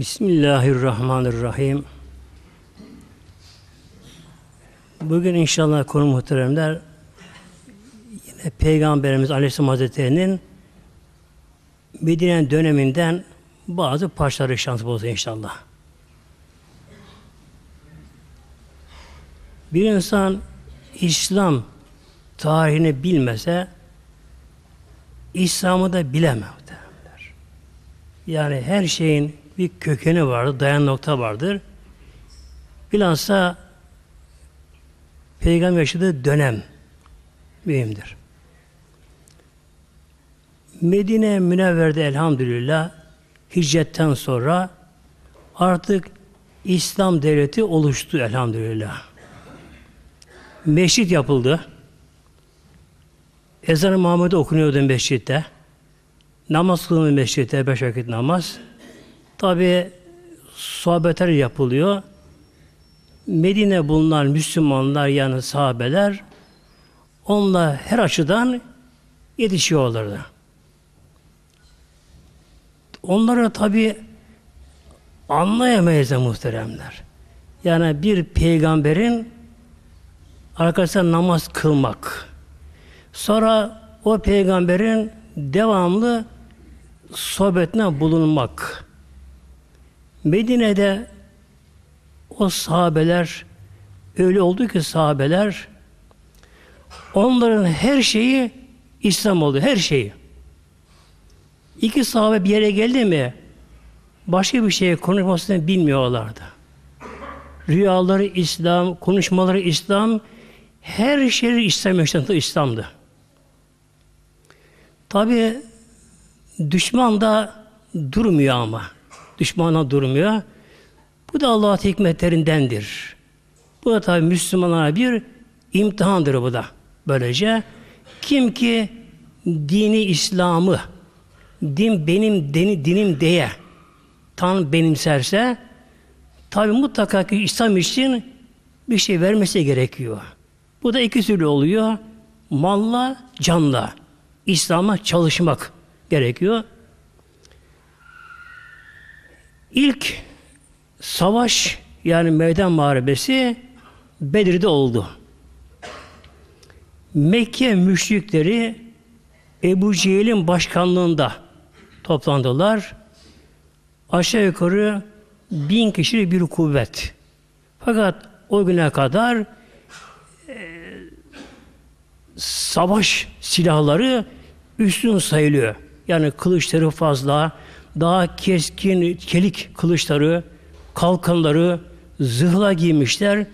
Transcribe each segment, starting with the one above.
Bismillahirrahmanirrahim. Bugün inşallah konu muhteremler yine Peygamberimiz Aleyhisselam Hazretleri'nin Medine döneminden bazı parçaları şans olsun inşallah. Bir insan İslam tarihini bilmese İslam'ı da bilemez. Yani her şeyin bir kökeni vardır, dayan nokta vardır. Bilhassa peygamber yaşadığı dönem mühimdir. Medine Münevver'de elhamdülillah hicretten sonra artık İslam devleti oluştu elhamdülillah. Meşrit yapıldı. Ezan-ı Muhammed'e okunuyordu meşritte. Namaz kılındı meşritte, beş vakit namaz. Tabi sohbetler yapılıyor. Medine bulunan Müslümanlar yani sahabeler onunla her açıdan yetişiyorlardı. Onlara tabi anlayamayız da muhteremler. Yani bir peygamberin arkasından namaz kılmak. Sonra o peygamberin devamlı sohbetine bulunmak. Medine'de o sahabeler öyle oldu ki sahabeler onların her şeyi İslam oldu. Her şeyi. İki sahabe bir yere geldi mi başka bir şeye konuşmasını bilmiyorlardı. Rüyaları İslam, konuşmaları İslam, her şey İslam yaşantı İslam'dı. Tabi düşman da durmuyor ama düşmana durmuyor. Bu da Allah'ın hikmetlerindendir. Bu da tabi Müslümanlara bir imtihandır bu da. Böylece kim ki dini İslam'ı din benim deni, dinim diye Tanrı benimserse tabi mutlaka ki İslam için bir şey vermesi gerekiyor. Bu da iki türlü oluyor. Malla, canla. İslam'a çalışmak gerekiyor. İlk savaş yani meydan muharebesi Bedir'de oldu. Mekke müşrikleri Ebu Cehil'in başkanlığında toplandılar. Aşağı yukarı bin kişilik bir kuvvet. Fakat o güne kadar e, savaş silahları üstün sayılıyor. Yani kılıçları fazla, daha keskin kelik kılıçları, kalkanları, zırhla giymişler.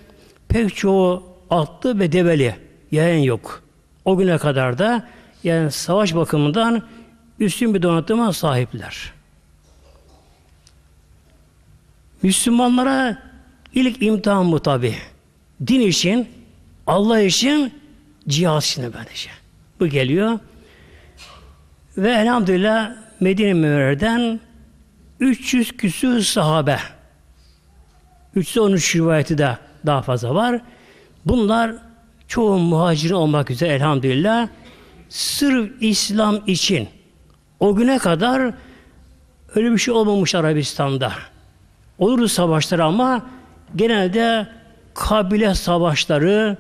Pek çoğu atlı ve develi. Yayan yok. O güne kadar da yani savaş bakımından üstün bir donatıma sahipler. Müslümanlara ilk imtihan bu tabi. Din için, Allah için, cihaz için bence. Bu geliyor. Ve elhamdülillah Medine Münevver'den 300 küsü sahabe. 313 rivayeti de daha fazla var. Bunlar çoğu muhacir olmak üzere elhamdülillah sırf İslam için o güne kadar öyle bir şey olmamış Arabistan'da. Olurdu savaşlar ama genelde kabile savaşları,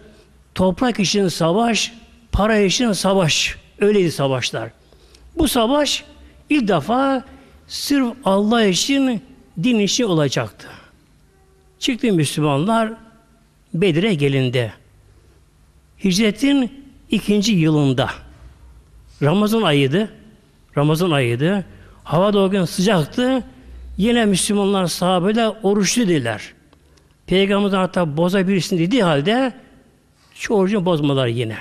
toprak için savaş, para için savaş. Öyleydi savaşlar. Bu savaş İlk defa sırf Allah için din işi olacaktı. Çıktı Müslümanlar Bedir'e gelindi. Hicretin ikinci yılında Ramazan ayıydı. Ramazan ayıydı. Hava da o gün sıcaktı. Yine Müslümanlar sahabeler oruçlu dediler. Peygamberimiz hatta bozabilirsin dediği halde çoğu bozmalar yine.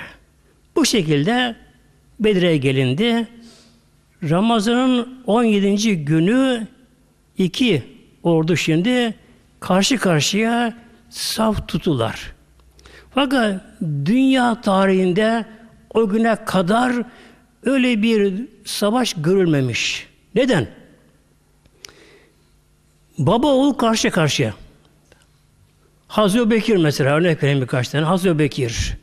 Bu şekilde Bedir'e gelindi. Ramazan'ın 17. günü iki ordu şimdi karşı karşıya saf tutular. Fakat dünya tarihinde o güne kadar öyle bir savaş görülmemiş. Neden? Baba oğul karşı karşıya. Hazreti Bekir mesela örnek vereyim birkaç tane. Hazreti Bekir.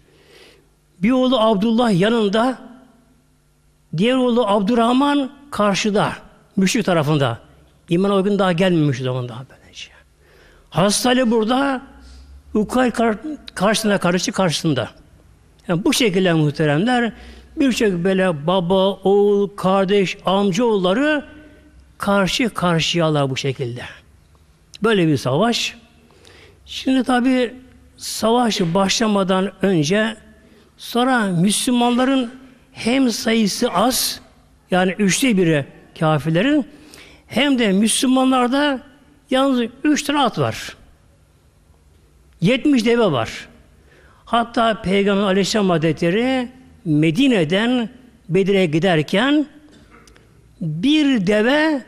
Bir oğlu Abdullah yanında Diğer oğlu Abdurrahman karşıda, müşrik tarafında. İman o gün daha gelmemiş o zaman daha böylece. Şey. Hastali burada, Ukay kar karşısına karşı karşısında. Yani bu şekilde muhteremler birçok böyle baba, oğul, kardeş, amca oğulları karşı karşıyalar bu şekilde. Böyle bir savaş. Şimdi tabi savaş başlamadan önce sonra Müslümanların hem sayısı az yani üçte biri kafirlerin hem de Müslümanlarda yalnız üç tane at var. Yetmiş deve var. Hatta Peygamber Aleyhisselam Hazretleri Medine'den Bedir'e giderken bir deve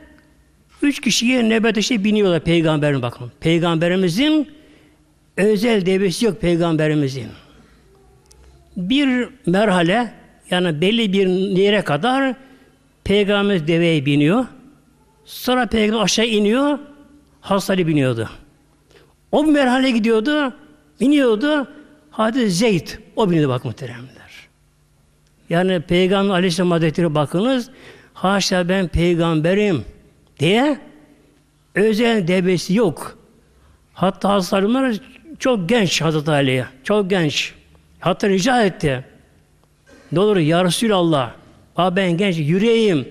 üç kişiye nebet işte biniyorlar peygamberin bakın. Peygamberimizin özel devesi yok peygamberimizin. Bir merhale yani belli bir yere kadar Peygamber deveye biniyor. Sonra peygamber aşağı iniyor. Hasali biniyordu. O merhale gidiyordu. Biniyordu. Hadi Zeyd. O biniyordu bak muhteremler. Yani Peygamber Aleyhisselam Hazretleri bakınız. Haşa ben peygamberim diye özel debesi yok. Hatta hasarımlar çok genç Hazreti Ali'ye. Çok genç. Hatta rica etti. Ne olur ya Resulallah. Aa ben genç yürüyeyim.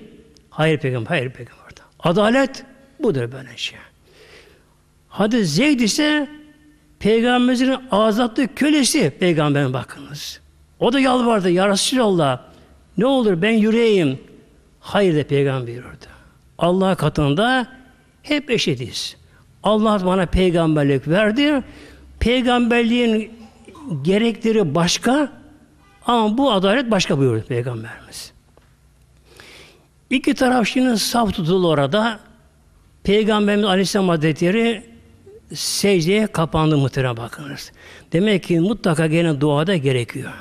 Hayır peygamber, hayır peygamber. Adalet budur böyle şey. Hadi Zeyd ise peygamberimizin azatlı kölesi peygamberin bakınız. O da yalvardı ya Resulallah. Ne olur ben yürüyeyim. Hayır de peygamber orada. Allah katında hep eşitiz. Allah bana peygamberlik verdi. Peygamberliğin gerekleri başka, ama bu adalet başka buyurdu Peygamberimiz. İki taraf şimdi saf tutuldu orada. Peygamberimiz Aleyhisselam Hazretleri secdeye kapandı muhtemelen bakınız. Demek ki mutlaka gene duada gerekiyor.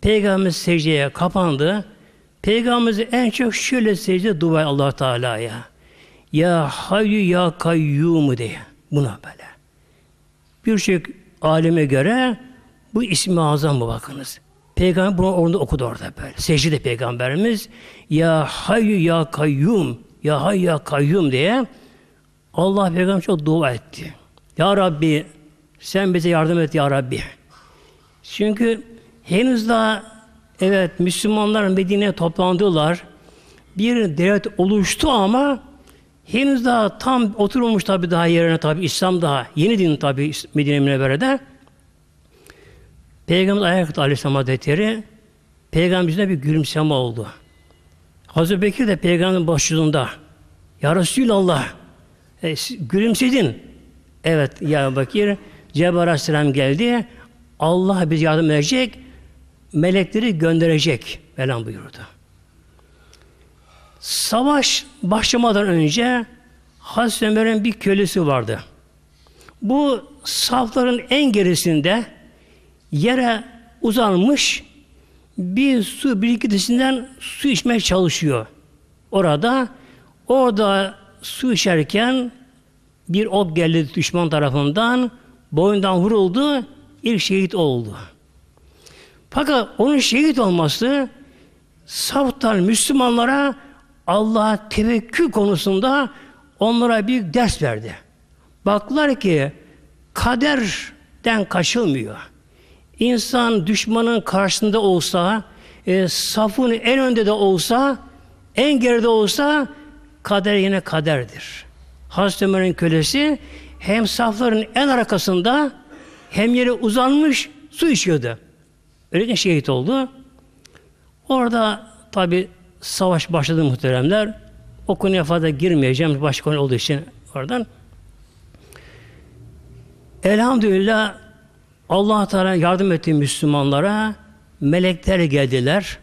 Peygamberimiz secdeye kapandı. Peygamberimiz en çok şöyle secde dua Allah Teala'ya. Ya hayyu ya kayyumu diye. Buna böyle. Birçok alime göre bu ismi azam mı bakınız. Peygamber bunu orada okudu orada böyle. Secde peygamberimiz ya hayyu ya kayyum ya hayyu ya kayyum diye Allah peygamber çok dua etti. Ya Rabbi sen bize yardım et ya Rabbi. Çünkü henüz daha evet Müslümanlar Medine'ye toplandılar. Bir devlet oluştu ama henüz daha tam oturulmuş tabi daha yerine tabi İslam daha yeni din tabi Medine Münevvere'de. Peygamber ayağa kalktı Aleyhisselam Hazretleri. Peygamberimizde bir gülümseme oldu. Hazreti Bekir de peygamberin başlığında Ya Resulallah e, gülümsedin. Evet ya Bekir Cebrail Aleyhisselam geldi. Allah biz yardım edecek. Melekleri gönderecek. Melam buyurdu. Savaş başlamadan önce Hazreti Ömer'in bir kölesi vardı. Bu safların en gerisinde yere uzanmış bir su birikintisinden su içmeye çalışıyor. Orada orada su içerken bir ok geldi düşman tarafından boyundan vuruldu ilk şehit oldu. Fakat onun şehit olması saftan Müslümanlara Allah'a tevekkül konusunda onlara bir ders verdi. Baklar ki kaderden kaçılmıyor. İnsan düşmanın karşısında olsa, e, safın en önde de olsa, en geride olsa kader yine kaderdir. Hazreti Ömer'in kölesi hem safların en arkasında hem yere uzanmış su içiyordu. Öyle bir şehit oldu. Orada tabi savaş başladı muhteremler. O konuya fazla girmeyeceğim. Başka konu olduğu için oradan. Elhamdülillah Allah Teala yardım etti Müslümanlara. Melekler geldiler.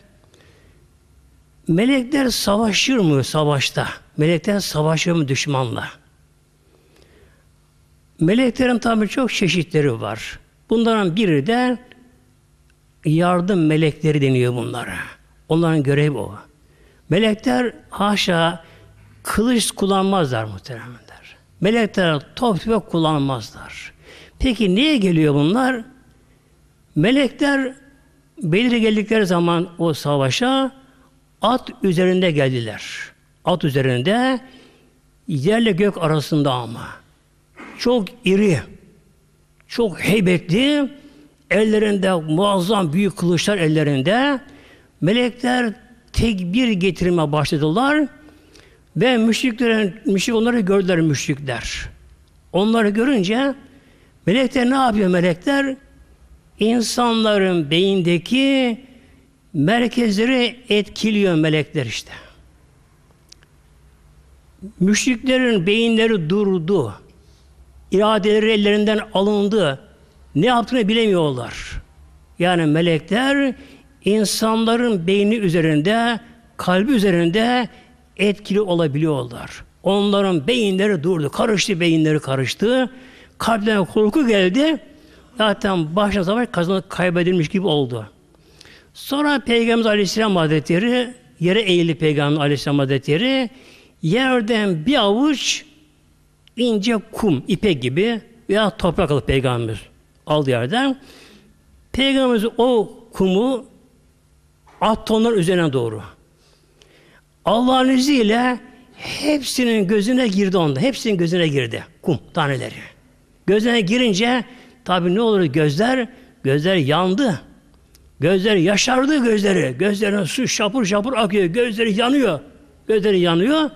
Melekler savaşır mı savaşta? Melekler savaşır mı düşmanla? Meleklerin tabi çok çeşitleri var. Bunların biri de yardım melekleri deniyor bunlara. Onların görevi o. Melekler haşa kılıç kullanmazlar muhteremler. Melekler top tüfek kullanmazlar. Peki niye geliyor bunlar? Melekler belir geldikleri zaman o savaşa at üzerinde geldiler. At üzerinde yerle gök arasında ama. Çok iri, çok heybetli, ellerinde muazzam büyük kılıçlar ellerinde. Melekler tekbir getirme başladılar. Ve müşriklerin, müşrik onları gördüler müşrikler. Onları görünce Melekler ne yapıyor melekler? İnsanların beyindeki merkezleri etkiliyor melekler işte. Müşriklerin beyinleri durdu. İradeleri ellerinden alındı. Ne yaptığını bilemiyorlar. Yani melekler insanların beyni üzerinde, kalbi üzerinde etkili olabiliyorlar. Onların beyinleri durdu. Karıştı beyinleri karıştı kalplerine korku geldi. Zaten başta savaş kazanı kaybedilmiş gibi oldu. Sonra Peygamber Aleyhisselam Hazretleri yere eğildi Peygamber Aleyhisselam Hazretleri. Yerden bir avuç ince kum, ipek gibi veya toprak alıp Peygamber aldı yerden. Peygamberimiz o kumu attı onların üzerine doğru. Allah'ın izniyle hepsinin gözüne girdi onda. Hepsinin gözüne girdi kum taneleri. Gözlerine girince tabi ne olur gözler? Gözler yandı. Gözler yaşardı gözleri. Gözlerine su şapur şapur akıyor. Gözleri yanıyor. Gözleri yanıyor.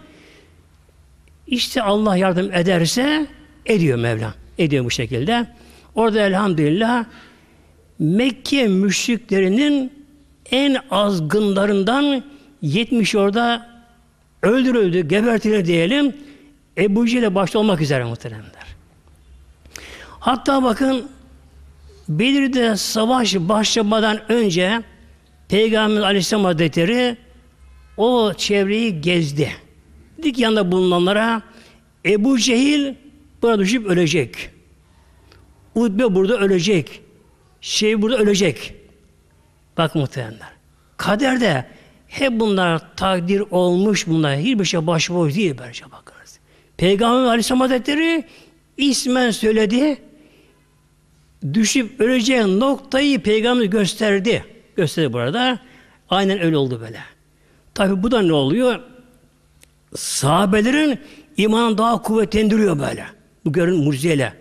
İşte Allah yardım ederse ediyor Mevlam. Ediyor bu şekilde. Orada elhamdülillah Mekke müşriklerinin en azgınlarından 70 orada öldürüldü, gebertildi diyelim. Ebu Cehil'e başta olmak üzere muhteremler. Hatta bakın Bedir'de savaş başlamadan önce Peygamber Aleyhisselam Hazretleri o çevreyi gezdi. Dik yanında bulunanlara Ebu Cehil burada düşüp ölecek. Utbe burada ölecek. Şey burada ölecek. Bak muhteremler. Kaderde hep bunlar takdir olmuş bunlar. Hiçbir şey başıboş değil bence bakınız. Peygamber Aleyhisselam Hazretleri ismen söyledi düşüp öleceğin noktayı peygamber gösterdi. Gösterdi burada. Aynen öyle oldu böyle. Tabi bu da ne oluyor? Sahabelerin iman daha kuvvetlendiriyor böyle. Bu görün mucizeyle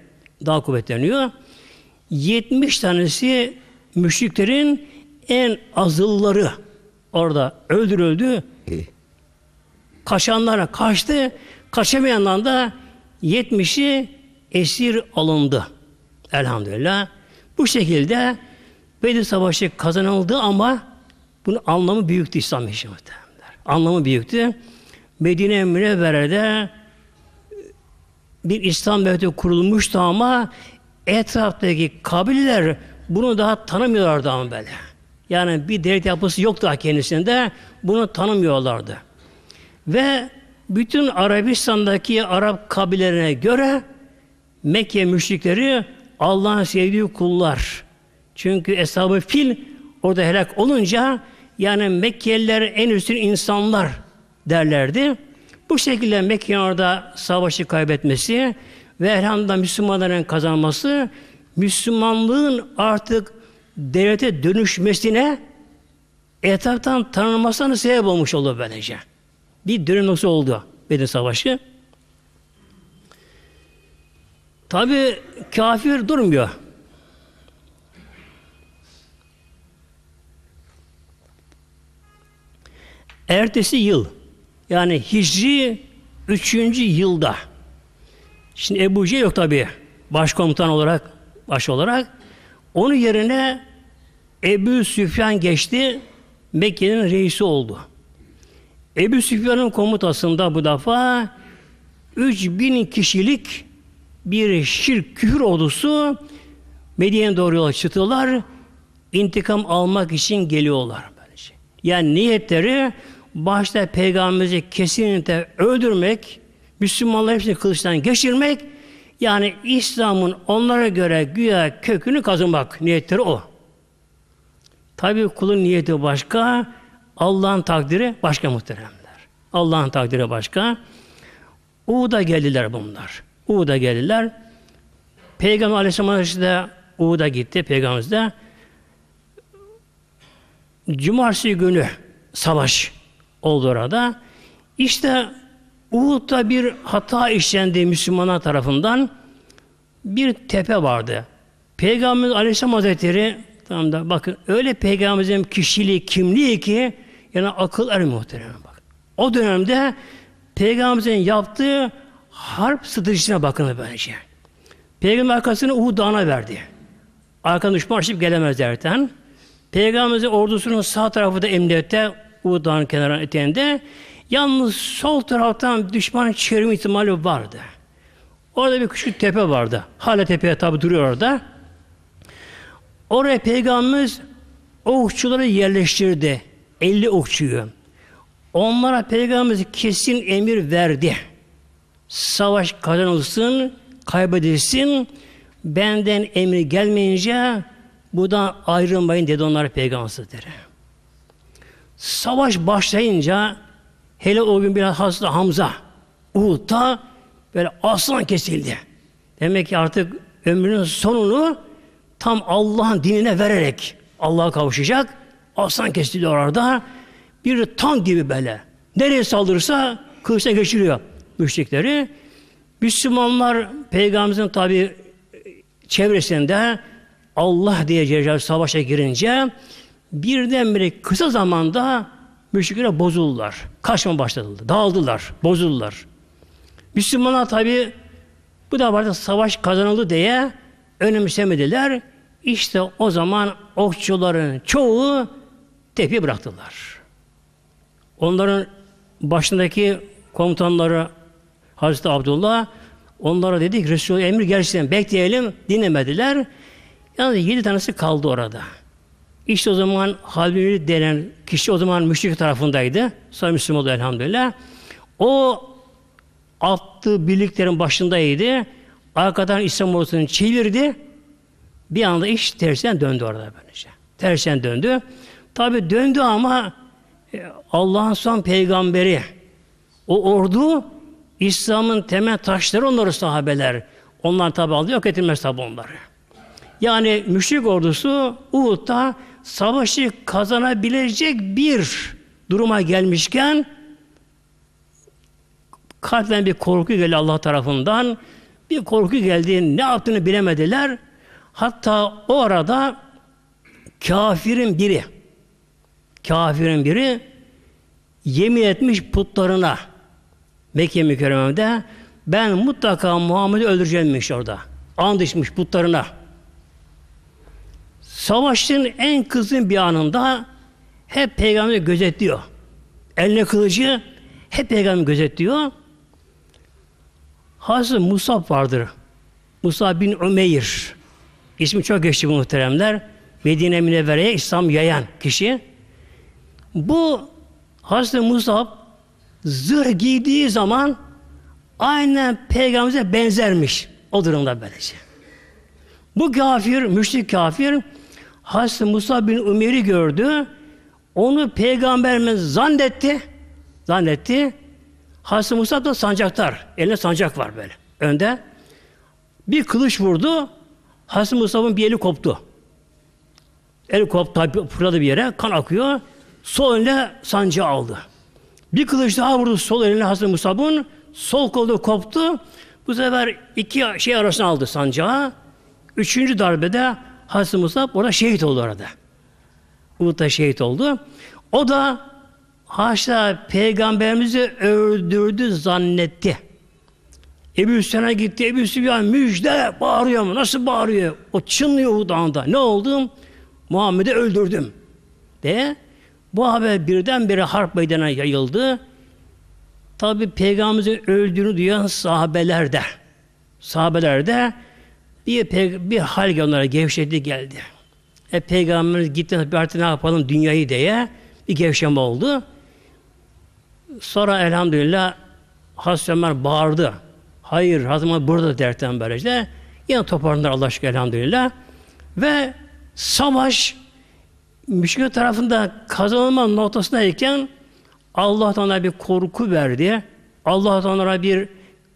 daha kuvvetleniyor. 70 tanesi müşriklerin en azılları orada öldürüldü. Kaçanlara kaçtı. Kaçamayanlar da 70'i esir alındı. Elhamdülillah. Bu şekilde Bedir Savaşı kazanıldı ama bunun anlamı büyüktü İslam için Anlamı büyüktü. Medine Münevvere'de e, bir İslam devleti kurulmuştu ama etraftaki kabileler bunu daha tanımıyorlardı ama böyle. Yani bir devlet yapısı yoktu daha kendisinde. Bunu tanımıyorlardı. Ve bütün Arabistan'daki Arap kabilerine göre Mekke müşrikleri Allah'ın sevdiği kullar. Çünkü eshabı fil orada helak olunca yani Mekkeliler en üstün insanlar derlerdi. Bu şekilde Mekke'nin orada savaşı kaybetmesi ve elhamdülillah Müslümanların kazanması Müslümanlığın artık devlete dönüşmesine etraftan tanınmasına sebep olmuş oldu böylece. Bir dönüm noktası oldu Bedir Savaşı. Tabi kafir durmuyor. Ertesi yıl yani Hicri 3. yılda şimdi Ebu Cehil yok tabi başkomutan olarak baş olarak onun yerine Ebu Süfyan geçti Mekke'nin reisi oldu. Ebu Süfyan'ın komutasında bu defa 3000 kişilik bir şirk küfür odusu, Medine'ye doğru yola çıktılar. İntikam almak için geliyorlar. Şey. Yani niyetleri başta peygamberimizi kesinlikle öldürmek, Müslümanları hepsini kılıçtan geçirmek, yani İslam'ın onlara göre güya kökünü kazımak niyetleri o. Tabi kulun niyeti başka, Allah'ın takdiri başka muhteremler. Allah'ın takdiri başka. da geldiler bunlar. Uğud'a geldiler. Peygamber Aleyhisselam işte Uğud'a gitti Peygamberimiz de. Cumartesi günü savaş oldu orada. İşte Uhud'da bir hata işlendi Müslümanlar tarafından bir tepe vardı. Peygamber Aleyhisselam Hazretleri tam da bakın öyle peygamberimizin kişiliği, kimliği ki yani akıl ermiyor muhtemelen bak. O dönemde peygamberimizin yaptığı harp stratejisine bakın böylece. Peygamber arkasını Uhud Dağı'na verdi. Arkadan düşman açıp gelemez derken. Peygamberimizin ordusunun sağ tarafı da emniyette Uhud Dağı'nın kenarına eteğinde. Yalnız sol taraftan düşman çevirme ihtimali vardı. Orada bir küçük tepe vardı. Hala tepeye tabi duruyor orada. Oraya Peygamberimiz okçuları yerleştirdi. 50 okçuyu. Onlara Peygamberimiz kesin emir verdi savaş kazanılsın, kaybedilsin, benden emir gelmeyince buradan ayrılmayın dedi onlara Peygamber Savaş başlayınca hele o gün biraz hasta Hamza Uhud'da böyle aslan kesildi. Demek ki artık ömrünün sonunu tam Allah'ın dinine vererek Allah'a kavuşacak. Aslan kesildi orada. Bir tank gibi böyle. Nereye saldırırsa kılıçla geçiriyor müşrikleri. Müslümanlar peygamberimizin tabi e, çevresinde Allah diye Celle savaşa girince birdenbire kısa zamanda müşrikler bozuldular. Kaçma başladılar. Dağıldılar. Bozuldular. Müslümanlar tabi bu da vardı savaş kazanıldı diye önemsemediler. İşte o zaman okçuların çoğu tepi bıraktılar. Onların başındaki komutanları Hazreti Abdullah onlara dedi ki Resul emir gerçekten bekleyelim dinlemediler. Yalnız yedi tanesi kaldı orada. İşte o zaman Halbini denen kişi o zaman müşrik tarafındaydı. Sonra Müslüman oldu elhamdülillah. O attığı birliklerin başındaydı. Arkadan İslam ordusunu çevirdi. Bir anda iş tersinden döndü orada böylece. Tersinden döndü. Tabi döndü ama e, Allah'ın son peygamberi o ordu İslam'ın temel taşları onları sahabeler. Onlar tabi aldı, yok edilmez tabi onları. Yani müşrik ordusu Uhud'da savaşı kazanabilecek bir duruma gelmişken kalpten bir korku geldi Allah tarafından. Bir korku geldi, ne yaptığını bilemediler. Hatta o arada kafirin biri, kafirin biri yemin etmiş putlarına, Mekke mükerremede ben mutlaka Muhammed'i öldüreceğimmiş orada. An düşmüş putlarına. Savaşın en kızın bir anında hep peygamberi gözetliyor. Eline kılıcı hep peygamber gözetliyor. Hazreti Musab vardır. Musa bin Ömeyr. İsmi çok geçti bu muhteremler. Medine Münevvere'ye İslam yayan kişi. Bu Hazreti Musab zırh giydiği zaman aynen peygamberimize benzermiş. O durumda böylece. Bu kafir, müşrik kafir Hazreti Musa bin Ömer'i gördü. Onu peygamberimiz zannetti. Zannetti. Hazreti Musa da sancaktar. Eline sancak var böyle. Önde. Bir kılıç vurdu. Hazreti Musa'nın bir eli koptu. Eli koptu, fırladı bir yere. Kan akıyor. Sol önüne sancağı aldı. Bir kılıç daha vurdu sol eline Hazreti Musab'ın. Sol kolu koptu. Bu sefer iki şey arasına aldı sancağı. Üçüncü darbede Hazreti Musab orada şehit oldu arada. Uhud'da şehit oldu. O da haşa peygamberimizi öldürdü zannetti. Ebu Hüseyin'e gitti. Ebu Süfyan müjde bağırıyor mu? Nasıl bağırıyor? O çınlıyor Uhud Ne oldu? Muhammed'i öldürdüm. De bu haber birdenbire harp meydana yayıldı. Tabi Peygamberimizin öldüğünü duyan sahabeler de sahabeler de bir, bir hal onlara gevşedi geldi. E Peygamberimiz gitti bir artık ne yapalım dünyayı diye bir gevşeme oldu. Sonra elhamdülillah Hazreti Ömer bağırdı. Hayır Hazreti burada dertten böylece. Yine toparlanır Allah aşkına elhamdülillah. Ve savaş müşkül tarafında kazanılma noktasındayken Allah ona bir korku verdi. Allah onlara bir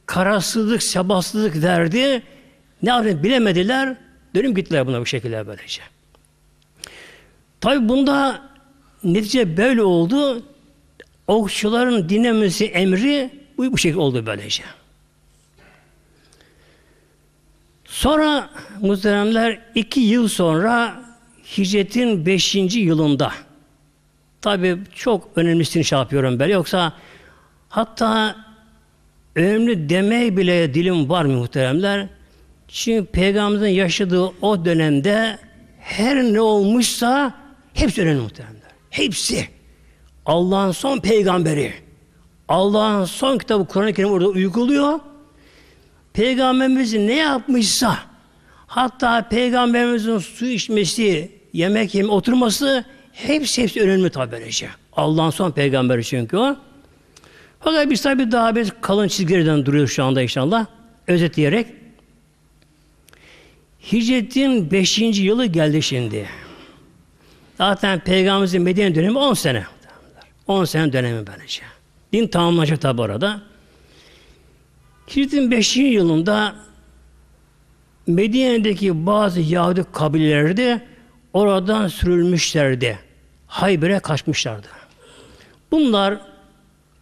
kararsızlık, sabahsızlık verdi. Ne yapayım bilemediler. Dönüp gittiler buna bu şekilde böylece. Tabi bunda netice böyle oldu. Okçuların dinlemesi emri bu şekilde oldu böylece. Sonra muhteremler iki yıl sonra Hicretin 5. yılında tabi çok önemlisini şey yapıyorum böyle yoksa hatta önemli demey bile dilim var mı muhteremler. Çünkü Peygamberimizin yaşadığı o dönemde her ne olmuşsa hepsi önemli muhteremler. Hepsi. Allah'ın son peygamberi. Allah'ın son kitabı Kur'an-ı Kerim orada uyguluyor. Peygamberimiz ne yapmışsa hatta Peygamberimizin su içmesi, yemek yeme oturması hepsi hepsi önemli tabi şey. Allah'ın son peygamberi çünkü o. Fakat biz tabi daha bir kalın çizgilerden duruyoruz şu anda inşallah. Özetleyerek. Hicretin 5. yılı geldi şimdi. Zaten Peygamberimizin Medine dönemi 10 sene. 10 sene dönemi böylece. Şey. Din tamamlanacak tabi orada. Hicretin 5. yılında Medine'deki bazı Yahudi kabilelerde oradan sürülmüşlerdi. Hayber'e kaçmışlardı. Bunlar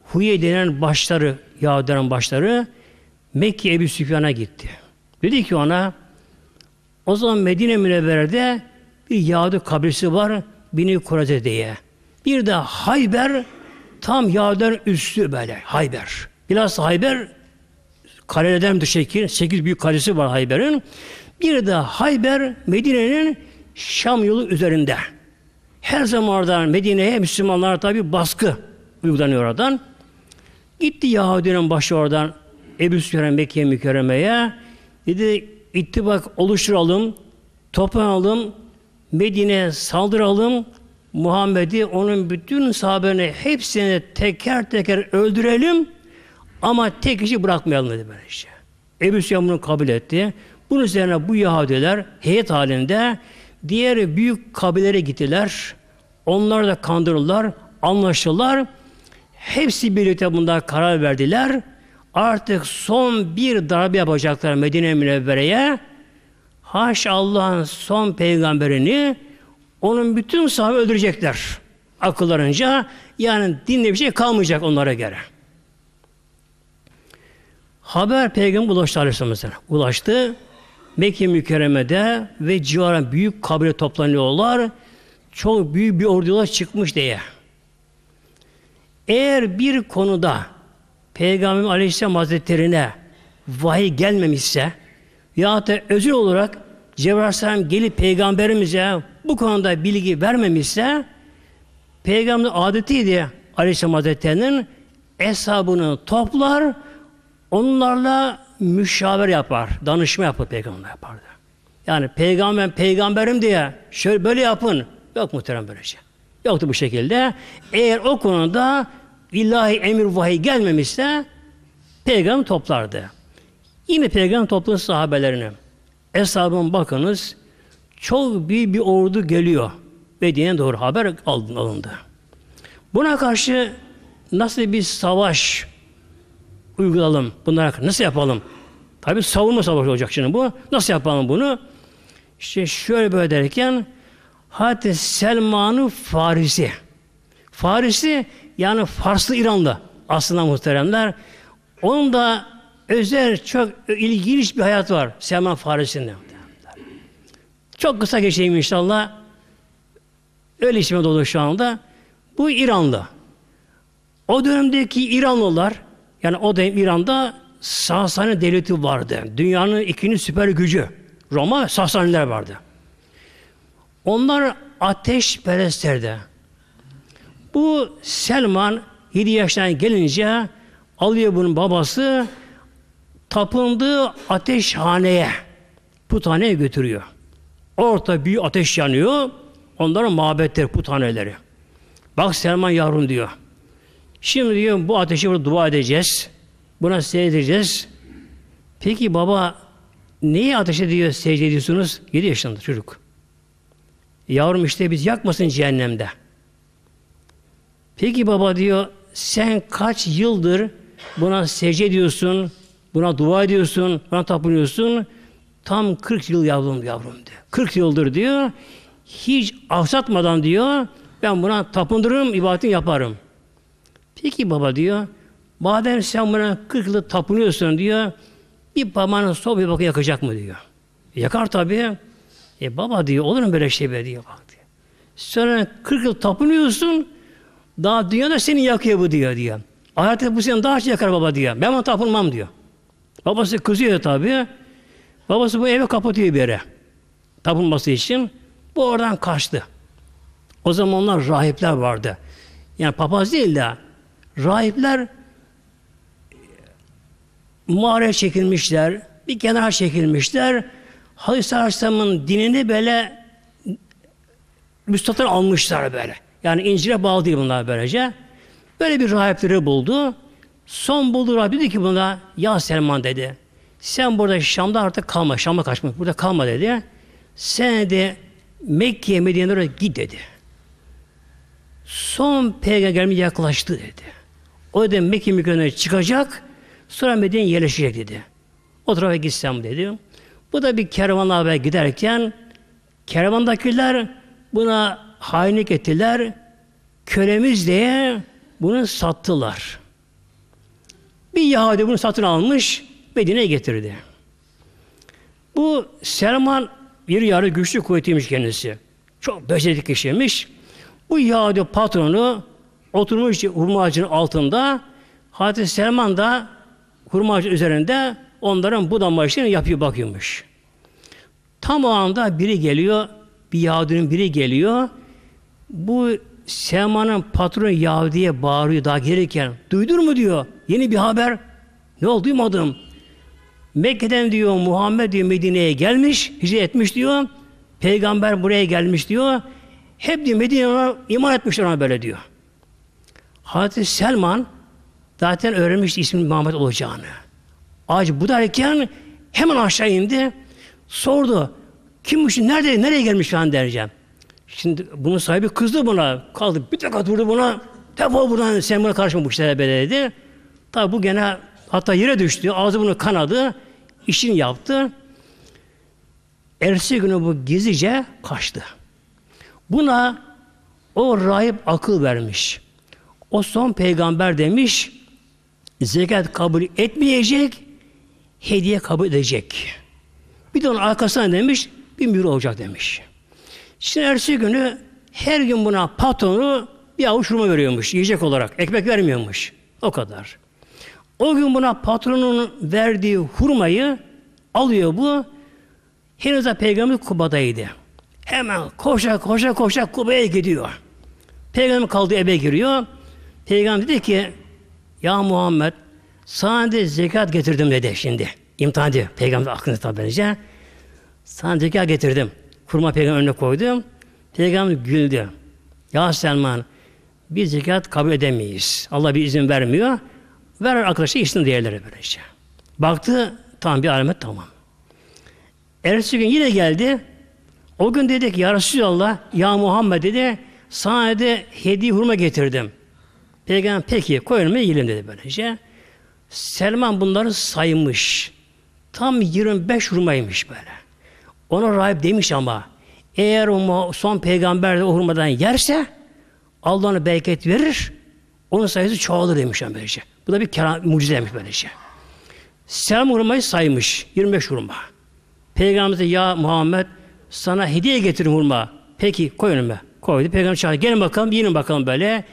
Huye denen başları, Yahudi denen başları Mekke Ebu Süfyan'a gitti. Dedi ki ona o zaman Medine Münevvere'de bir Yahudi kabrisi var Bini Kureze diye. Bir de Hayber tam Yahudilerin üstü böyle Hayber. Biraz Hayber kalelerden bir şekil. Sekiz büyük kalesi var Hayber'in. Bir de Hayber Medine'nin Şam yolu üzerinde. Her zaman oradan Medine'ye Müslümanlar tabi baskı uygulanıyor oradan. Gitti Yahudi'nin başı oradan Ebu Süfyan Mekke'ye mükerremeye. Dedi ittibak oluşturalım, toplanalım, Medine'ye saldıralım, Muhammed'i onun bütün sahabelerini hepsini teker teker öldürelim ama tek kişi bırakmayalım dedi böyle işte. Ebu Süfyan bunu kabul etti. Bunun üzerine bu Yahudiler heyet halinde Diğer büyük kabilelere gittiler. Onlar da kandırırlar, anlaşırlar. Hepsi birlikte bunda karar verdiler. Artık son bir darbe yapacaklar Medine Münevvere'ye. Haş Allah'ın son peygamberini onun bütün sahibi öldürecekler. Akıllarınca yani dinle bir şey kalmayacak onlara göre. Haber peygamber ulaştı Aleyhisselam'a. Ulaştı. Mekke mükerremede ve civarın büyük kabile toplanıyorlar. Çok büyük bir ordular çıkmış diye. Eğer bir konuda Peygamber Aleyhisselam Hazretlerine vahiy gelmemişse ya da özür olarak Cebrail Aleyhisselam gelip Peygamberimize bu konuda bilgi vermemişse Peygamber adetiydi Aleyhisselam Hazretleri'nin hesabını toplar onlarla müşavir yapar, danışma yapar peygamber yapardı. Yani peygamber peygamberim diye şöyle böyle yapın. Yok muhterem böylece. Şey. Yoktu bu şekilde. Eğer o konuda ilahi emir vahiy gelmemişse peygamber toplardı. Yine peygamber toplu sahabelerini. Eshabın bakınız çok bir bir ordu geliyor. Medine'ye doğru haber aldın alındı. Buna karşı nasıl bir savaş uygulayalım? Bunlara nasıl yapalım? Tabi savunma savaşı olacak şimdi bu. Nasıl yapalım bunu? İşte şöyle böyle derken Hazreti Selman'ı Farisi. Farisi yani Farslı İranlı aslında muhteremler. Onun da özel çok ilginç bir hayat var Selman Farisi'nin. Çok kısa geçeyim inşallah. Öyle içime dolu şu anda. Bu İranlı. O dönemdeki İranlılar yani o dönem İran'da Sasani devleti vardı. Dünyanın ikinci süper gücü. Roma Sasaniler vardı. Onlar ateş ateşperestlerdi. Bu Selman 7 yaşına gelince alıyor bunun babası tapındığı ateşhaneye putaneye götürüyor. Orta büyük ateş yanıyor. Onların mabetleri, puthaneleri. Bak Selman yavrum diyor. Şimdi diyor bu ateşi burada dua edeceğiz. Buna seyredeceğiz. Peki baba niye ateşe diyor secde ediyorsunuz? 7 yaşında çocuk. Yavrum işte biz yakmasın cehennemde. Peki baba diyor sen kaç yıldır buna secde ediyorsun, buna dua ediyorsun, buna tapınıyorsun. Tam 40 yıl yavrum yavrum diyor. 40 yıldır diyor. Hiç afsatmadan diyor ben buna tapındırırım, ibadetini yaparım. Peki baba diyor, madem sen buna 40 yıl tapınıyorsun diyor, bir parmağını sol bir bakı yakacak mı diyor. Yakar tabii. E baba diyor, olur mu böyle şey be diyor. Bak diyor. Sen 40 yıl tapınıyorsun, daha dünyada seni yakıyor bu diyor diyor. Ahirette bu seni daha çok yakar baba diyor. Ben ona tapınmam diyor. Babası kızıyor tabii. Babası bu eve kapatıyor bir yere. Tapınması için. Bu oradan kaçtı. O zamanlar rahipler vardı. Yani papaz değil de Rahipler mağaraya çekilmişler, bir kenara çekilmişler. Hazreti Aleyhisselam'ın dinini böyle müstatır almışlar böyle. Yani İncil'e bağlı değil bunlar böylece. Böyle bir rahipleri buldu. Son buldu rahip dedi ki buna, ya Selman dedi, sen burada Şam'da artık kalma, Şam'a kaçma, burada kalma dedi. Sen de Mekke'ye, Medine'ye git dedi. Son peygamberimiz yaklaştı dedi. O dedi Mekke mükemmelinden çıkacak, sonra Medine'ye yerleşecek dedi. O tarafa gitsem dedi. Bu da bir kervanla haber giderken kervandakiler buna hainlik ettiler. Kölemiz diye bunu sattılar. Bir Yahudi bunu satın almış, Medine'ye getirdi. Bu Selman bir yarı güçlü kuvvetiymiş kendisi. Çok becerikli kişiymiş. Bu Yahudi patronu oturmuş hurma ağacının altında Hazreti Selman da hurma ağacının üzerinde onların budanma işlerini yapıyor bakıyormuş. Tam o anda biri geliyor, bir Yahudinin biri geliyor. Bu Selman'ın patronu Yahudi'ye bağırıyor daha gelirken. duydur mu diyor. Yeni bir haber. Ne oldu duymadım. Mekke'den diyor Muhammed diyor Medine'ye gelmiş, hicret etmiş diyor. Peygamber buraya gelmiş diyor. Hep diyor Medine'ye iman etmişler ona böyle diyor. Hazreti Selman zaten öğrenmişti ismin Muhammed olacağını. Ağacı budarken hemen aşağı indi. Sordu. Kimmiş? Nerede? Nereye gelmiş şu an Şimdi bunun sahibi kızdı buna. Kaldı bir dakika durdu buna. Defol buradan sen buna karışma bu işlere böyle dedi. Tabi bu gene hatta yere düştü. Ağzı bunu kanadı. işini yaptı. Ertesi günü bu gizlice kaçtı. Buna o rahip akıl vermiş. O son peygamber demiş, zekat kabul etmeyecek, hediye kabul edecek. Bir de onun arkasına demiş, bir mühür olacak demiş. Şimdi ertesi günü her gün buna patronu bir avuç hurma veriyormuş yiyecek olarak. Ekmek vermiyormuş. O kadar. O gün buna patronun verdiği hurmayı alıyor bu. Henüz de peygamber Kuba'daydı. Hemen koşa koşa koşa Kuba'ya gidiyor. Peygamber kaldığı eve giriyor. Peygamber dedi ki ya Muhammed sana de zekat getirdim dedi şimdi. İmtihan diyor. Peygamber aklına tabi bence. Sana zekat getirdim. Kurma peygamber önüne koydum. Peygamber güldü. Ya Selman biz zekat kabul edemeyiz. Allah bir izin vermiyor. Ver arkadaşa içsin diğerleri böylece. Baktı tam bir alamet tamam. Ertesi gün yine geldi. O gün dedik ya Resulallah ya Muhammed dedi sana de hediye hurma getirdim. Peygamber peki koyun mu yiyelim dedi böylece. Selman bunları saymış. Tam 25 hurmaymış böyle. Ona rahip demiş ama eğer o son peygamber de o hurmadan yerse Allah ona bereket verir. Onun sayısı çoğalır demiş yani böylece. Bu da bir keram, demiş böylece. Selam hurmayı saymış. 25 hurma. Peygamber de ya Muhammed sana hediye getirin hurma. Peki koyun mu Koydu. Peygamber çağırdı. Gelin bakalım yiyin bakalım böyle.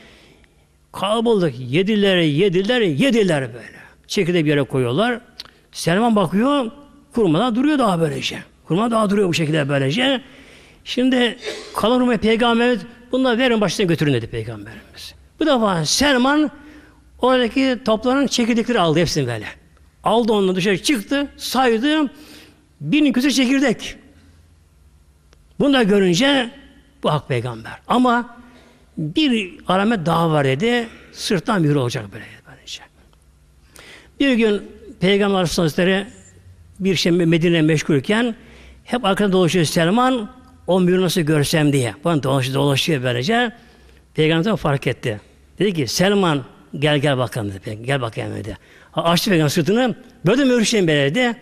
Kalabalık yediler, yediler, yediler böyle. Çekirdeği bir yere koyuyorlar. Selman bakıyor, kurmadan duruyor daha böylece. Kurma daha duruyor bu şekilde böylece. Şimdi kalan hurmayı peygamber bunları verin başına götürün dedi peygamberimiz. Bu defa Selman oradaki topların çekirdekleri aldı hepsini böyle. Aldı onları dışarı çıktı, saydı. Bin küsur çekirdek. Bunu da görünce bu hak peygamber. Ama bir alamet daha var dedi. Sırttan bir olacak böyle. Böylece. Bir gün Peygamber Aleyhisselatü bir şey Medine meşgulken hep arkada dolaşıyor Selman o mühürü nasıl görsem diye. Bana dolaşıyor, dolaşıyor böylece. Peygamber fark etti. Dedi ki Selman gel gel bakalım dedi. Gel bakayım dedi. Açtı peygamber sırtını. Böyle mühür şeyin böyle dedi.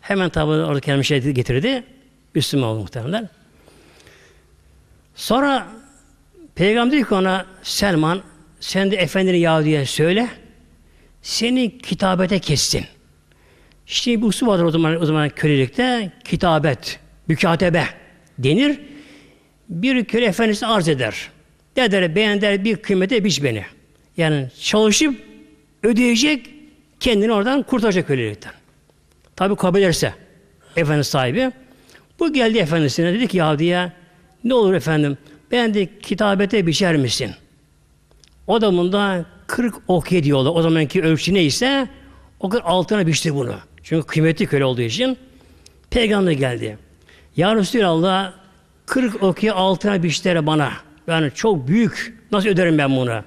Hemen tabi orada kendime şey getirdi. Müslüman oldu muhtemelen. Sonra Peygamber diyor ki ona Selman sen de Efendini efendinin diye söyle seni kitabete kessin. Şimdi bu usul vardır o zaman, o zaman kölelikte kitabet, mükatebe denir. Bir köle efendisi arz eder. Der der bir kıymete biç beni. Yani çalışıp ödeyecek kendini oradan kurtaracak kölelikten. Tabi kabul ederse efendi sahibi. Bu geldi efendisine dedi ki diye, ne olur efendim beğendi kitabete biçer misin? O da bunda 40 okye diyorlar. O zamanki ölçü neyse o kadar altına biçti bunu. Çünkü kıymetli köle olduğu için peygamber geldi. Ya Resulallah 40 okye altına biçtiler bana. Yani çok büyük. Nasıl öderim ben bunu?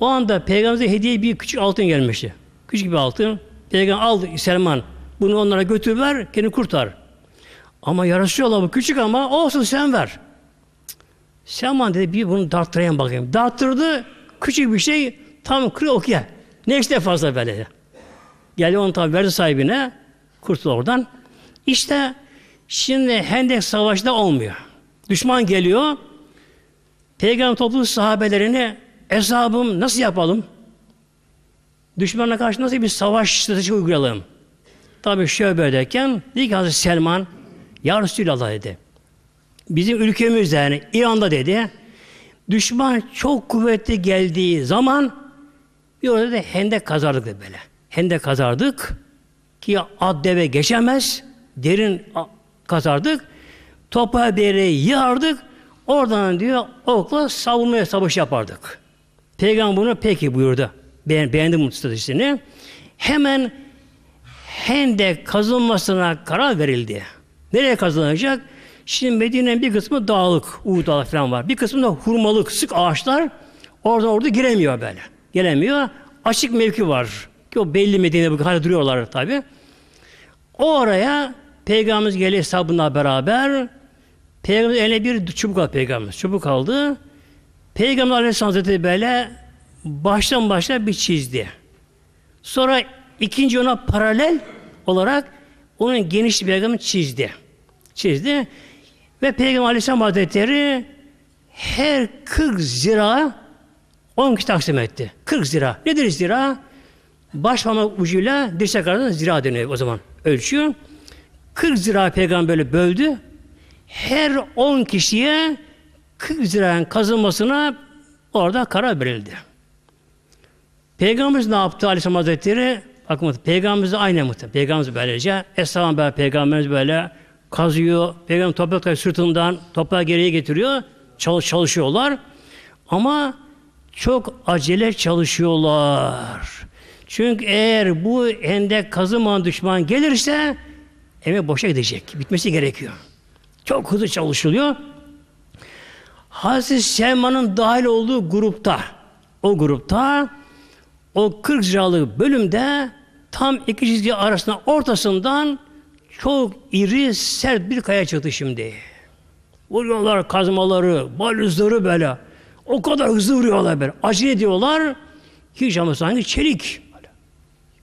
O anda peygamberimize hediye bir küçük altın gelmişti. Küçük bir altın. Peygamber aldı Selman. Bunu onlara götür ver, kendini kurtar. Ama ya Resulallah bu küçük ama olsun sen ver. Selman dedi bir bunu darttırayım bakayım. Darttırdı. Küçük bir şey tam kırı okuya. Ne işte fazla böyle. Geldi onu tabi verdi sahibine. Kurtuldu oradan. İşte şimdi Hendek Savaşı'da olmuyor. Düşman geliyor. Peygamber toplu sahabelerini hesabım nasıl yapalım? düşmanla karşı nasıl bir savaş strateji uygulayalım? Tabi şöyle derken dedi ki Hazreti Selman Ya Resulallah dedi bizim ülkemizde yani İran'da dedi düşman çok kuvvetli geldiği zaman bir orada da hendek kazardık da böyle. Hendek kazardık ki ad deve geçemez. Derin kazardık. Topa dereyi yığardık. Oradan diyor okla savunmaya savaş yapardık. Peygamber bunu peki buyurdu. Ben, beğendim bu stratejisini. Hemen hendek kazılmasına karar verildi. Nereye kazılacak? Şimdi Medine'nin bir kısmı dağlık, Uğur falan var. Bir kısmı da hurmalık, sık ağaçlar. Orada orada giremiyor böyle. Gelemiyor. Açık mevki var. Ki o belli Medine bu kadar duruyorlar tabi. O oraya Peygamberimiz geliyor hesabına beraber Peygamberimiz eline bir çubuk aldı Peygamberimiz. Çubuk aldı. Peygamber Aleyhisselam Hazretleri böyle baştan başla bir çizdi. Sonra ikinci ona paralel olarak onun geniş bir peygamber çizdi. Çizdi. Ve Peygamber Aleyhisselam Hazretleri her 40 zira 10 kişi taksim etti. 40 zira. Nedir zira? Baş parmak ucuyla dirsek arasında zira deniyor o zaman. Ölçüyor. 40 zira peygamberi böldü. Her 10 kişiye 40 ziranın kazınmasına orada karar verildi. Peygamberimiz ne yaptı Aleyhisselam Hazretleri? Bakın Peygamberimiz aynı muhtemelen. Peygamberimiz böylece. Esselam böyle, Peygamberimiz böyle kazıyor, peygamber toprakları sırtından toprağı geriye getiriyor. Çalış, çalışıyorlar. Ama çok acele çalışıyorlar. Çünkü eğer bu hendek kazıman düşman gelirse emek boşa gidecek. Bitmesi gerekiyor. Çok hızlı çalışılıyor. Hazreti Selman'ın dahil olduğu grupta o grupta o 40 liralık bölümde tam iki çizgi arasında ortasından çok iri, sert bir kaya çıktı şimdi. Vuruyorlar kazmaları, balüzleri böyle. O kadar hızlı vuruyorlar böyle. Acil ediyorlar. Hiç ama sanki çelik.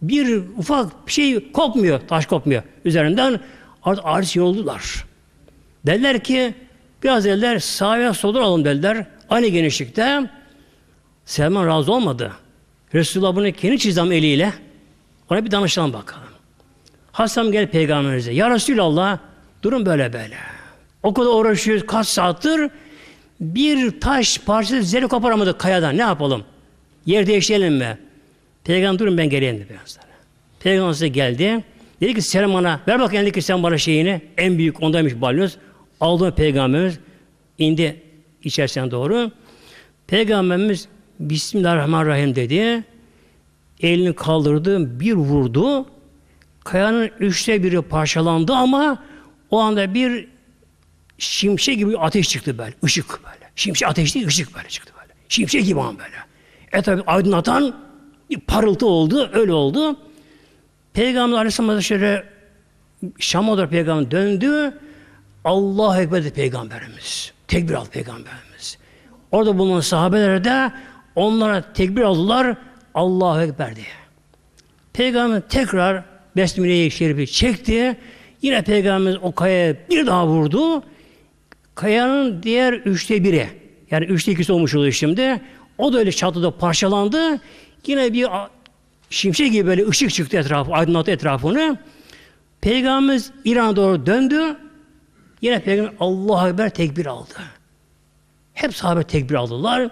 Bir ufak bir şey kopmuyor, taş kopmuyor. Üzerinden artık ağrıç yoldular. Dediler ki, biraz dediler sağa ve sola alalım dediler. Aynı genişlikte Selman razı olmadı. Resulullah bunu kendi çizdi eliyle. Ona bir danışalım bakalım. Hastam gel peygamberimize. Ya Resulallah durum böyle böyle. O kadar uğraşıyoruz kaç saattir bir taş parçası zeri koparamadık kayadan. Ne yapalım? Yer değiştirelim mi? Peygamber durun ben geleyim dedi biraz Peygamber size geldi. Dedi ki sen bana ver bak ki sen bana şeyini. En büyük ondaymış balyoz. Aldı peygamberimiz. indi içerisine doğru. Peygamberimiz Bismillahirrahmanirrahim dedi. Elini kaldırdı, bir vurdu kayanın üçte biri parçalandı ama o anda bir şimşek gibi ateş çıktı böyle. ışık böyle. Şimşek ateş değil, ışık böyle çıktı böyle. Şimşek gibi an böyle. E tabi aydınlatan bir parıltı oldu, öyle oldu. Peygamber Aleyhisselam Hazretleri Şam'a doğru peygamber döndü. Allah Ekber dedi peygamberimiz. Tekbir aldı peygamberimiz. Orada bulunan sahabeler de onlara tekbir aldılar. Allah Ekber diye. Peygamber tekrar Besmele-i Şerif'i çekti. Yine Peygamberimiz o kayaya bir daha vurdu. Kayanın diğer üçte biri. Yani üçte ikisi olmuş oluyor şimdi. O da öyle çatıda parçalandı. Yine bir şimşek gibi böyle ışık çıktı etrafı, aydınlattı etrafını. Peygamberimiz İran'a doğru döndü. Yine Peygamber Allah'a Ekber tekbir aldı. Hep sahabe tekbir aldılar.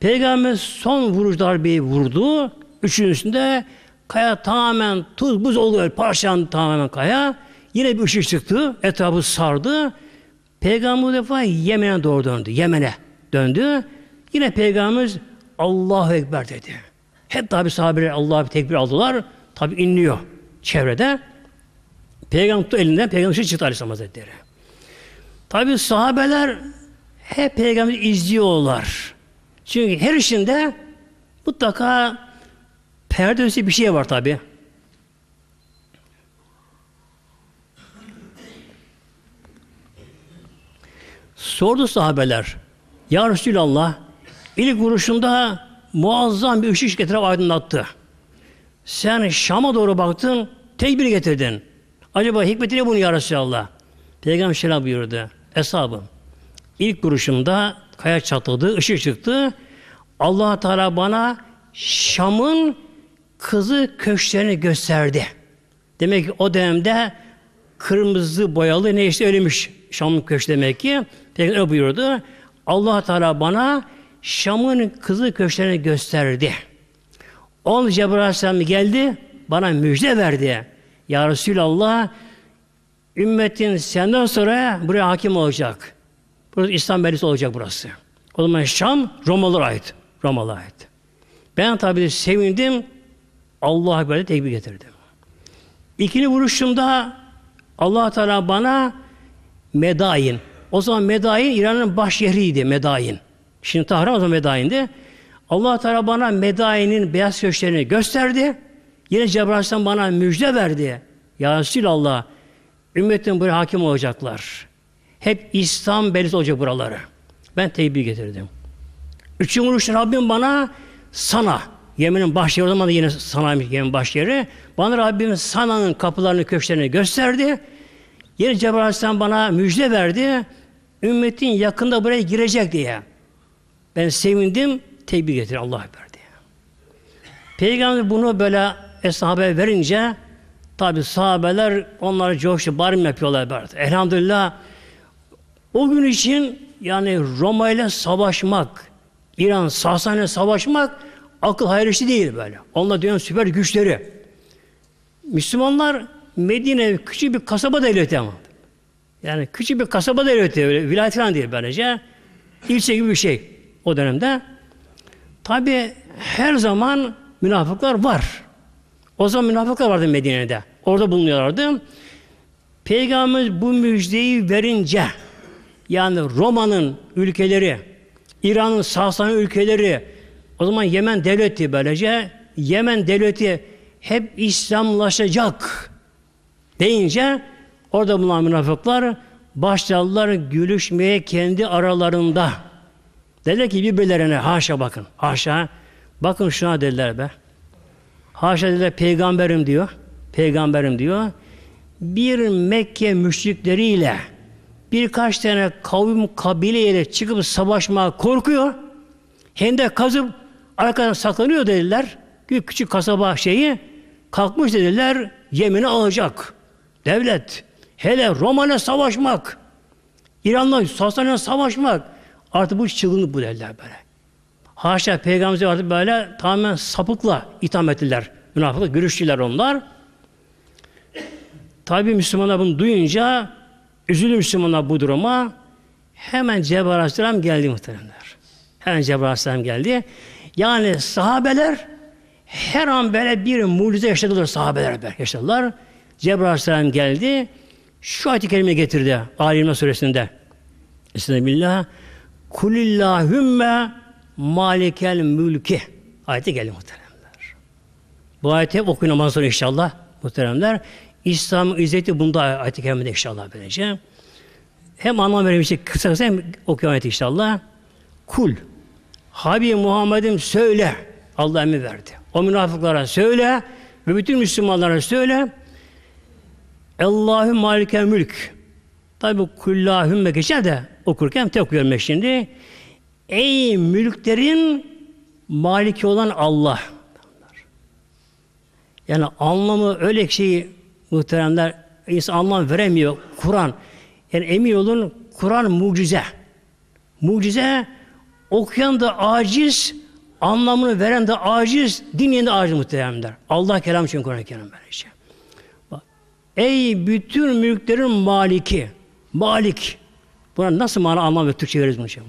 Peygamberimiz son vuruş darbeyi vurdu. Üçüncüsünde Kaya tamamen tuz buz oluyor. Parçalandı tamamen kaya. Yine bir ışık çıktı. Etrafı sardı. Peygamber bu defa Yemen'e doğru döndü. Yemen'e döndü. Yine Peygamberimiz Allahu Ekber dedi. Hep tabi sahabeler Allah'a bir tekbir aldılar. Tabi inliyor çevrede. Peygamber tuttu elinden Peygamber şey çıktı Aleyhisselam Hazretleri. Tabi sahabeler hep Peygamber'i izliyorlar. Çünkü her işinde mutlaka her ötesi bir şey var tabi. Sordu sahabeler, Ya Resulallah, ilk vuruşunda muazzam bir ışık getirip aydınlattı. Sen Şam'a doğru baktın, tekbir getirdin. Acaba hikmeti ne bunun ya Resulallah? Peygamber şöyle buyurdu. Eshabım, İlk vuruşumda kaya çatladı ışık çıktı. allah Teala bana Şam'ın kızı köşklerini gösterdi. Demek ki o dönemde kırmızı boyalı ne işte ölmüş Şam'ın köşkü demek ki. Peygamber buyurdu. Allah Teala bana Şam'ın kızı köşklerini gösterdi. On Cebrail geldi bana müjde verdi. Ya Resulallah ümmetin senden sonra buraya hakim olacak. Burası İslam belisi olacak burası. O zaman Şam Romalılara ait. Romalılara ait. Ben tabi sevindim. Allah'a böyle tekbir getirdim. İkinci vuruşumda allah Teala bana Medayin. O zaman Medayin İran'ın baş şehriydi Medayin. Şimdi Tahran o zaman Medayin'di. allah Teala bana Medayin'in beyaz köşelerini gösterdi. Yine Cebrail bana müjde verdi. Ya Allah, ümmetin buraya hakim olacaklar. Hep İslam belirti olacak buraları. Ben tebbi getirdim. Üçüncü vuruş Rabbim bana sana Yemen'in başyeri o zaman yine Sana'ymış Yemen başyeri. Bana Rabbim Sana'nın kapılarını, köşelerini gösterdi. Yine Cebrail Aleyhisselam bana müjde verdi. Ümmetin yakında buraya girecek diye. Ben sevindim, Tebliğ getir Allah verdi. Peygamber bunu böyle eshabe verince tabi sahabeler onları coştu, barim yapıyorlar böyle. Elhamdülillah o gün için yani Roma ile savaşmak, İran, Sasane savaşmak akıl hayal değil böyle. Allah dünyanın süper güçleri. Müslümanlar Medine küçük bir kasaba devleti ama. Yani küçük bir kasaba devleti, öyle, vilayet falan değil böylece. İlçe gibi bir şey o dönemde. Tabi her zaman münafıklar var. O zaman münafıklar vardı Medine'de. Orada bulunuyorlardı. Peygamberimiz bu müjdeyi verince yani Roma'nın ülkeleri, İran'ın Sasani ülkeleri, o zaman Yemen devleti böylece Yemen devleti hep İslamlaşacak deyince orada bulunan münafıklar başladılar gülüşmeye kendi aralarında. Dediler ki birbirlerine haşa bakın. Haşa. Bakın şuna dediler be. Haşa dediler peygamberim diyor. Peygamberim diyor. Bir Mekke müşrikleriyle birkaç tane kavim kabileyle çıkıp savaşmaya korkuyor. hem de kazıp Arkadan saklanıyor dediler. Küçük kasaba şeyi kalkmış dediler Yemen'i alacak. Devlet. Hele Roma'yla savaşmak. İran'la Sasan'la savaşmak. Artık bu çılgınlık bu dediler böyle. Haşa Peygamber'e artık böyle tamamen sapıkla itham ettiler. Münafıkla görüştüler onlar. Tabi Müslümanlar bunu duyunca üzüldü Müslümanlar bu duruma. Hemen Cebrail Aleyhisselam geldi muhteremler. Hemen Cebrail Aleyhisselam geldi. Yani sahabeler her an böyle bir mucize yaşadılar sahabeler böyle yaşadılar. Cebrail Aleyhisselam geldi. Şu ayet-i kerime getirdi. Ali İmran suresinde. Bismillah. Kulillahümme malikel mülki. Ayeti geldi muhteremler. Bu ayeti hep okuyun ondan sonra inşallah muhteremler. İslam'ın izzeti bunda ayet-i kerimede inşallah böylece. Hem anlam verelim işte kısa kısa hem okuyun ayeti inşallah. Kul. Habibi Muhammed'im söyle. Allah emir verdi. O münafıklara söyle ve bütün Müslümanlara söyle. Allahü malikel mülk. Tabi kullahümme geçer de okurken tek görmek şimdi. Ey mülklerin maliki olan Allah. Yani anlamı öyle şeyi muhteremler insan anlam veremiyor. Kur'an. Yani emin olun Kur'an mucize. Mucize Okuyan da aciz, anlamını veren de aciz, dinleyen de aciz muhteremler. Allah kelam için Kur'an-ı Kerim böylece. Ey bütün mülklerin maliki, malik. Buna nasıl mana anlam ve Türkçe veririz bunu şimdi.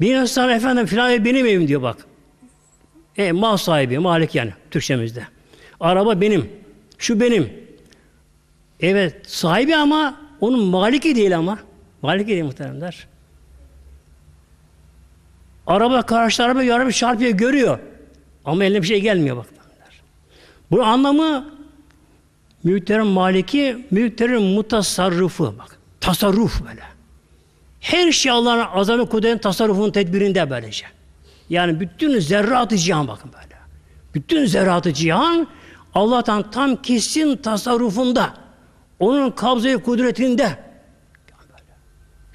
Bir insan efendim filan ev benim evim diyor bak. E, mal sahibi, malik yani Türkçemizde. Araba benim, şu benim. Evet sahibi ama onun maliki değil ama. Maliki değil muhteremler. Araba karşı araba yarım çarpıyor görüyor. Ama eline bir şey gelmiyor bak. Bu anlamı mülklerin maliki, mülklerin mutasarrufu bak. Tasarruf böyle. Her şey Allah'ın azami kudretin tasarrufunun tedbirinde böylece. Yani bütün zerratı cihan bakın böyle. Bütün zerratı cihan Allah'tan tam kesin tasarrufunda. Onun kabzayı kudretinde.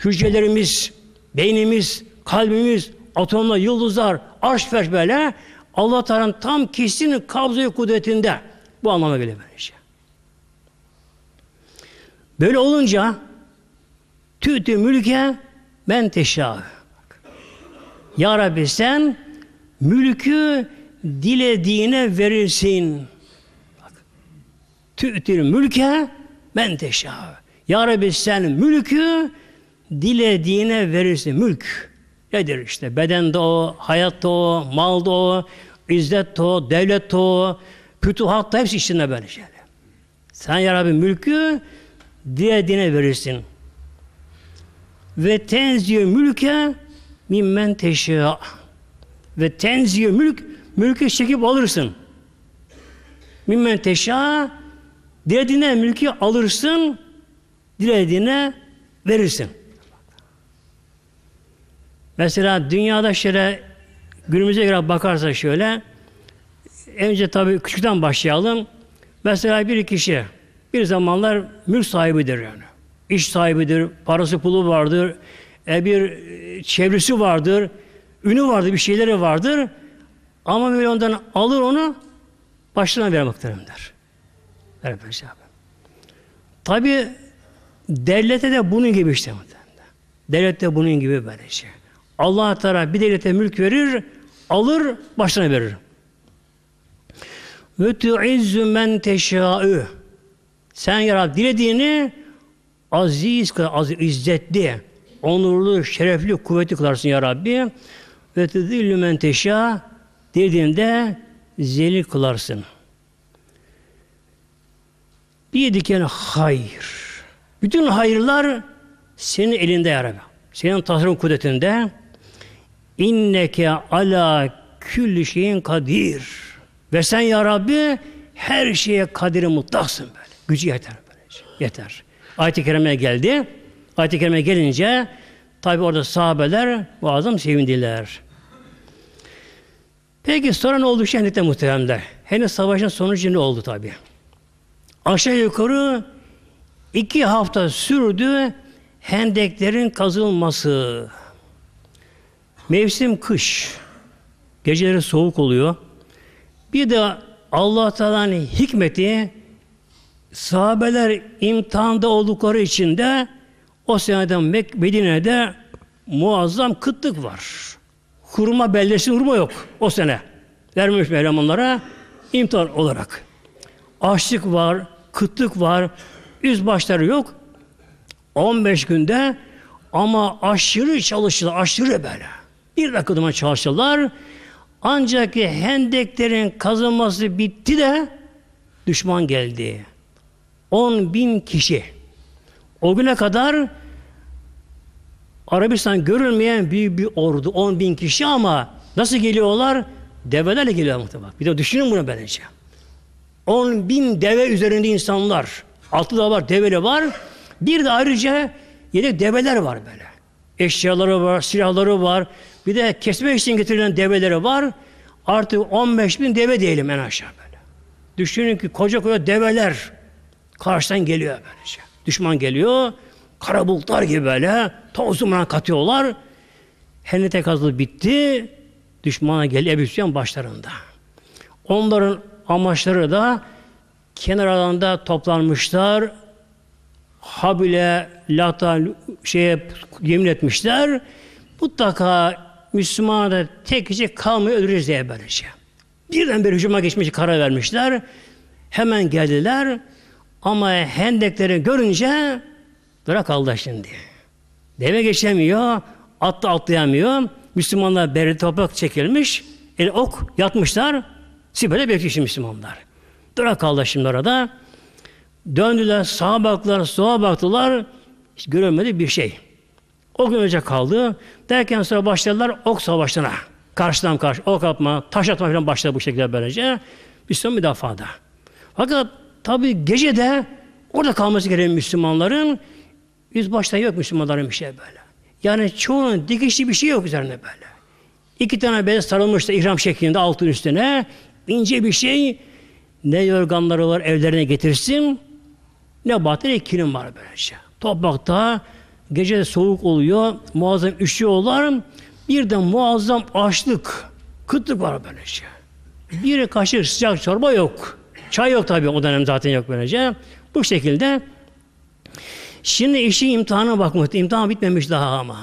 Hücrelerimiz, beynimiz, kalbimiz, atomlar, yıldızlar, arş feş böyle Allah Teala'nın tam kişisinin kabzayı kudretinde. Bu anlama geliyor böyle şey. Böyle olunca tütü mülke ben teşah. Ya Rabbi sen mülkü dilediğine verirsin. Tü'til mülke ben teşah. Ya Rabbi sen mülkü dilediğine verirsin. Mülk. Nedir işte? Beden de o, hayat da o, mal da o, izzet de o, devlet de o, fütuhat da hepsi içinde böyle şeyler. Sen ya Rabbi mülkü dilediğine verirsin. Ve tenzih mülke mimmen teşya. Ve tenzih mülk, mülkü çekip alırsın. Mimmen teşya, dilediğine mülkü alırsın, dilediğine verirsin.'' Mesela dünyada şöyle günümüze göre bakarsa şöyle önce tabii küçükten başlayalım. Mesela bir kişi bir zamanlar mülk sahibidir yani. İş sahibidir, parası pulu vardır, e, bir e, çevresi vardır, ünü vardır, bir şeyleri vardır. Ama böyle alır onu, başına verir muhterem der. Ver Tabi devlete de bunun gibi işte muhterem Devlette de bunun gibi böyle şey. Allah Teala bir devlete mülk verir, alır, başına verir. Ve tu'izzu men teşâ'ü. Sen yarab dilediğini aziz kılar, aziz, izzetli, onurlu, şerefli, kuvvetli kılarsın ya Rabbi. Ve tezillü men teşâ. Dilediğinde zelil kılarsın. Bir diken hayır. Bütün hayırlar senin elinde ya Rabbi. Senin tasarruf kudretinde. İnneke ala külli şeyin kadir. Ve sen ya Rabbi her şeye kadir mutlaksın böyle. Gücü yeter böylece. Yeter. Ayet-i Kerime'ye geldi. Ayet-i Kerime'ye gelince tabi orada sahabeler muazzam sevindiler. Peki sonra ne oldu şehirde muhteremler? Henüz savaşın sonucu ne oldu tabi? Aşağı yukarı iki hafta sürdü hendeklerin kazılması. Mevsim kış. Geceleri soğuk oluyor. Bir de Allah Teala'nın hikmeti sahabeler imtihanda oldukları için de o seneden Mek Medine'de muazzam kıtlık var. Hurma bellesi hurma yok o sene. Vermiş Mevlam onlara imtihan olarak. Açlık var, kıtlık var, üst başları yok. 15 günde ama aşırı çalıştılar, aşırı böyle. Bir dakika duman çalıştılar. Ancak ki hendeklerin kazılması bitti de düşman geldi. 10 bin kişi. O güne kadar Arabistan görülmeyen büyük bir ordu. 10 bin kişi ama nasıl geliyorlar? Develerle geliyor muhtemelen. Bir de düşünün bunu bence. 10 bin deve üzerinde insanlar. altı da var, develi var. Bir de ayrıca yedek develer var böyle eşyaları var, silahları var. Bir de kesmek için getirilen develeri var. Artık 15 bin deve diyelim en aşağı böyle. Düşünün ki koca koca develer karşıdan geliyor böylece. Düşman geliyor. Kara bulutlar gibi böyle toz duman katıyorlar. Hendek kazılı bitti. Düşmana geldi Ebu başlarında. Onların amaçları da kenarlarında toplanmışlar. Habil'e, Lat'a şeye yemin etmişler. Mutlaka Müslüman'a tek kişi şey kalmayı öldüreceğiz diye böylece. Şey. Birden bir hücuma geçmiş karar vermişler. Hemen geldiler. Ama hendekleri görünce bırak Allah şimdi. Deve geçemiyor, atla atlayamıyor. Müslümanlar beri toprak çekilmiş. el ok yatmışlar. Sibel'e bekliyor Müslümanlar. Bırak kaldı şimdi orada. Döndüler, sağa baktılar, sola baktılar. Hiç görülmedi bir şey. O gün önce kaldı. Derken sonra başladılar ok savaşlarına. Karşıdan karşı ok atma, taş atma falan başladı bu şekilde böylece. Müslüman da. Fakat tabi gece de orada kalması gereken Müslümanların başta yok Müslümanların bir şey böyle. Yani çoğunun dikişli bir şey yok üzerine böyle. İki tane bez sarılmıştı ihram şeklinde altın üstüne. ince bir şey ne yorganları var evlerine getirsin ne bahtı ne kilim var böylece. Toprakta gece de soğuk oluyor. Muazzam üşüyorlar. Bir de muazzam açlık. Kıtlık var böylece. Bir kaşık sıcak çorba yok. Çay yok tabii o dönem zaten yok böylece. Bu şekilde Şimdi işin imtihana bakmak. İmtihan bitmemiş daha ama.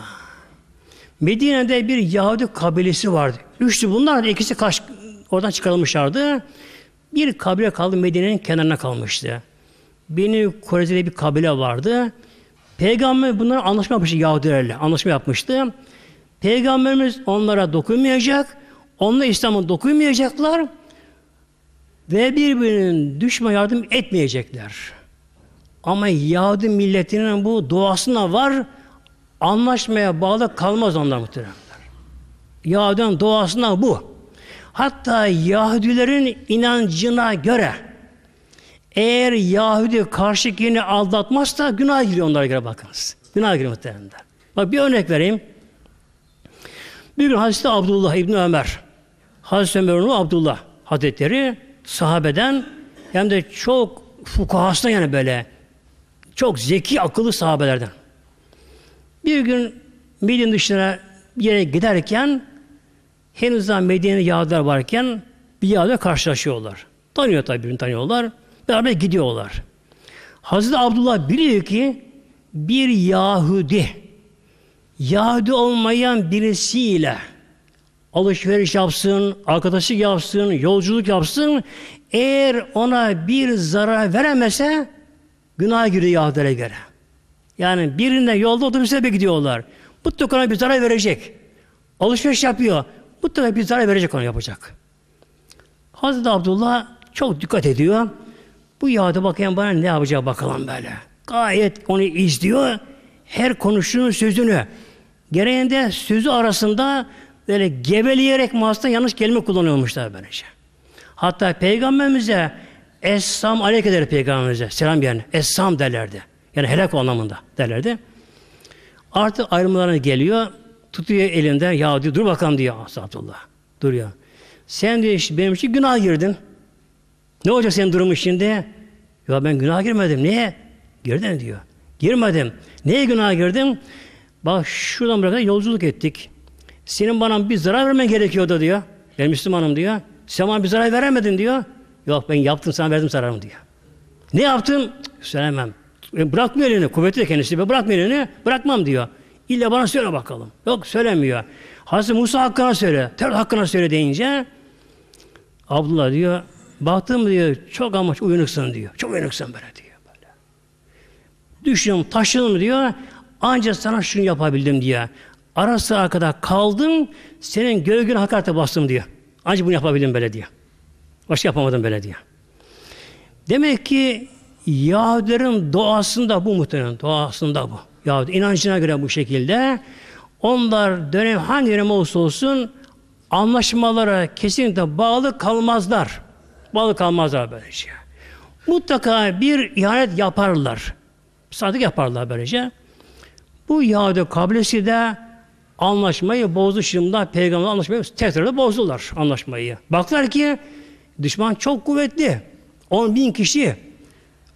Medine'de bir Yahudi kabilesi vardı. Üçtü bunlar ikisi kaç, oradan çıkarılmışlardı. Bir kabile kaldı Medine'nin kenarına kalmıştı. Beni Koreze'de bir kabile vardı. Peygamber bunlara anlaşma yapmıştı Yahudilerle. Anlaşma yapmıştı. Peygamberimiz onlara dokunmayacak. Onlar İslam'a dokunmayacaklar. Ve birbirinin düşme yardım etmeyecekler. Ama Yahudi milletinin bu doğasına var. Anlaşmaya bağlı kalmaz onlar muhtemelen. Yahudi'nin doğasına bu. Hatta Yahudilerin inancına göre eğer Yahudi karşıkini aldatmazsa günah giriyor onlara göre bakınız. Günah giriyor muhteremler. Bak bir örnek vereyim. Bir gün Hazreti Abdullah İbni Ömer, Hazreti Ömer'in Abdullah Hazretleri sahabeden hem de çok fukahasına yani böyle çok zeki, akıllı sahabelerden. Bir gün Medine dışına yere giderken henüz daha Medine'de Yahudiler varken bir Yahudiler karşılaşıyorlar. Tanıyor tabi birini tanıyorlar. Beraber gidiyorlar. Hazreti Abdullah biliyor ki bir Yahudi, Yahudi olmayan birisiyle alışveriş yapsın, arkadaşlık yapsın, yolculuk yapsın. Eğer ona bir zarar veremese günah giriyor Yahudilere göre. Yani birinden yolda otobüse gidiyorlar. Mutlaka ona bir zarar verecek. Alışveriş yapıyor. Mutlaka bir zarar verecek onu yapacak. Hazreti Abdullah çok dikkat ediyor. Bu yağdı bakayım bana ne yapacak bakalım böyle. Gayet onu izliyor. Her konuştuğunun sözünü. Gereğinde sözü arasında böyle geveleyerek mahasta yanlış kelime kullanıyormuşlar böylece. Şey. Hatta peygamberimize Essam aleyke der peygamberimize. Selam yani. Essam derlerdi. Yani helak anlamında derlerdi. Artık ayrımlarına geliyor. Tutuyor elinden. Ya diyor dur bakalım diyor Asatullah. Dur ya. Sen diyor işte benim için günah girdin. Ne olacak senin durumun şimdi? Ya ben günah girmedim. Niye? Girdin diyor. Girmedim. Neye günah girdim? Bak şuradan buraya yolculuk ettik. Senin bana bir zarar vermen gerekiyordu diyor. Ben Müslümanım diyor. Sen bana bir zarar veremedin diyor. Yok ben yaptım sana verdim zararımı diyor. Ne yaptım? Söylemem. E, bırakmıyor elini. Kuvveti de kendisi. Ben bırakmıyor elini. Bırakmam diyor. İlla bana söyle bakalım. Yok söylemiyor. Hazreti Musa hakkına söyle. Tevrat hakkına söyle deyince Abdullah diyor Baktım diyor, çok amaç uyanıksın diyor. Çok uyanıksın böyle diyor. Böyle. Düştüm, taşındım diyor. Ancak sana şunu yapabildim diyor. Arası arkada kaldım, senin gölgün hakarete bastım diyor. Ancak bunu yapabildim böyle diyor. Başka yapamadım böyle diyor. Demek ki Yahudilerin doğasında bu muhtemelen, doğasında bu. Yahudi inancına göre bu şekilde. Onlar dönem hangi dönem olsa olsun anlaşmalara kesinlikle bağlı kalmazlar. Balık almazlar böylece. Şey. Mutlaka bir ihanet yaparlar. Sadık yaparlar böylece. Şey. Bu Yahudi kabilesi de anlaşmayı bozdu şimdi peygamber anlaşmayı tekrar bozdular anlaşmayı. Baklar ki düşman çok kuvvetli. 10 bin kişi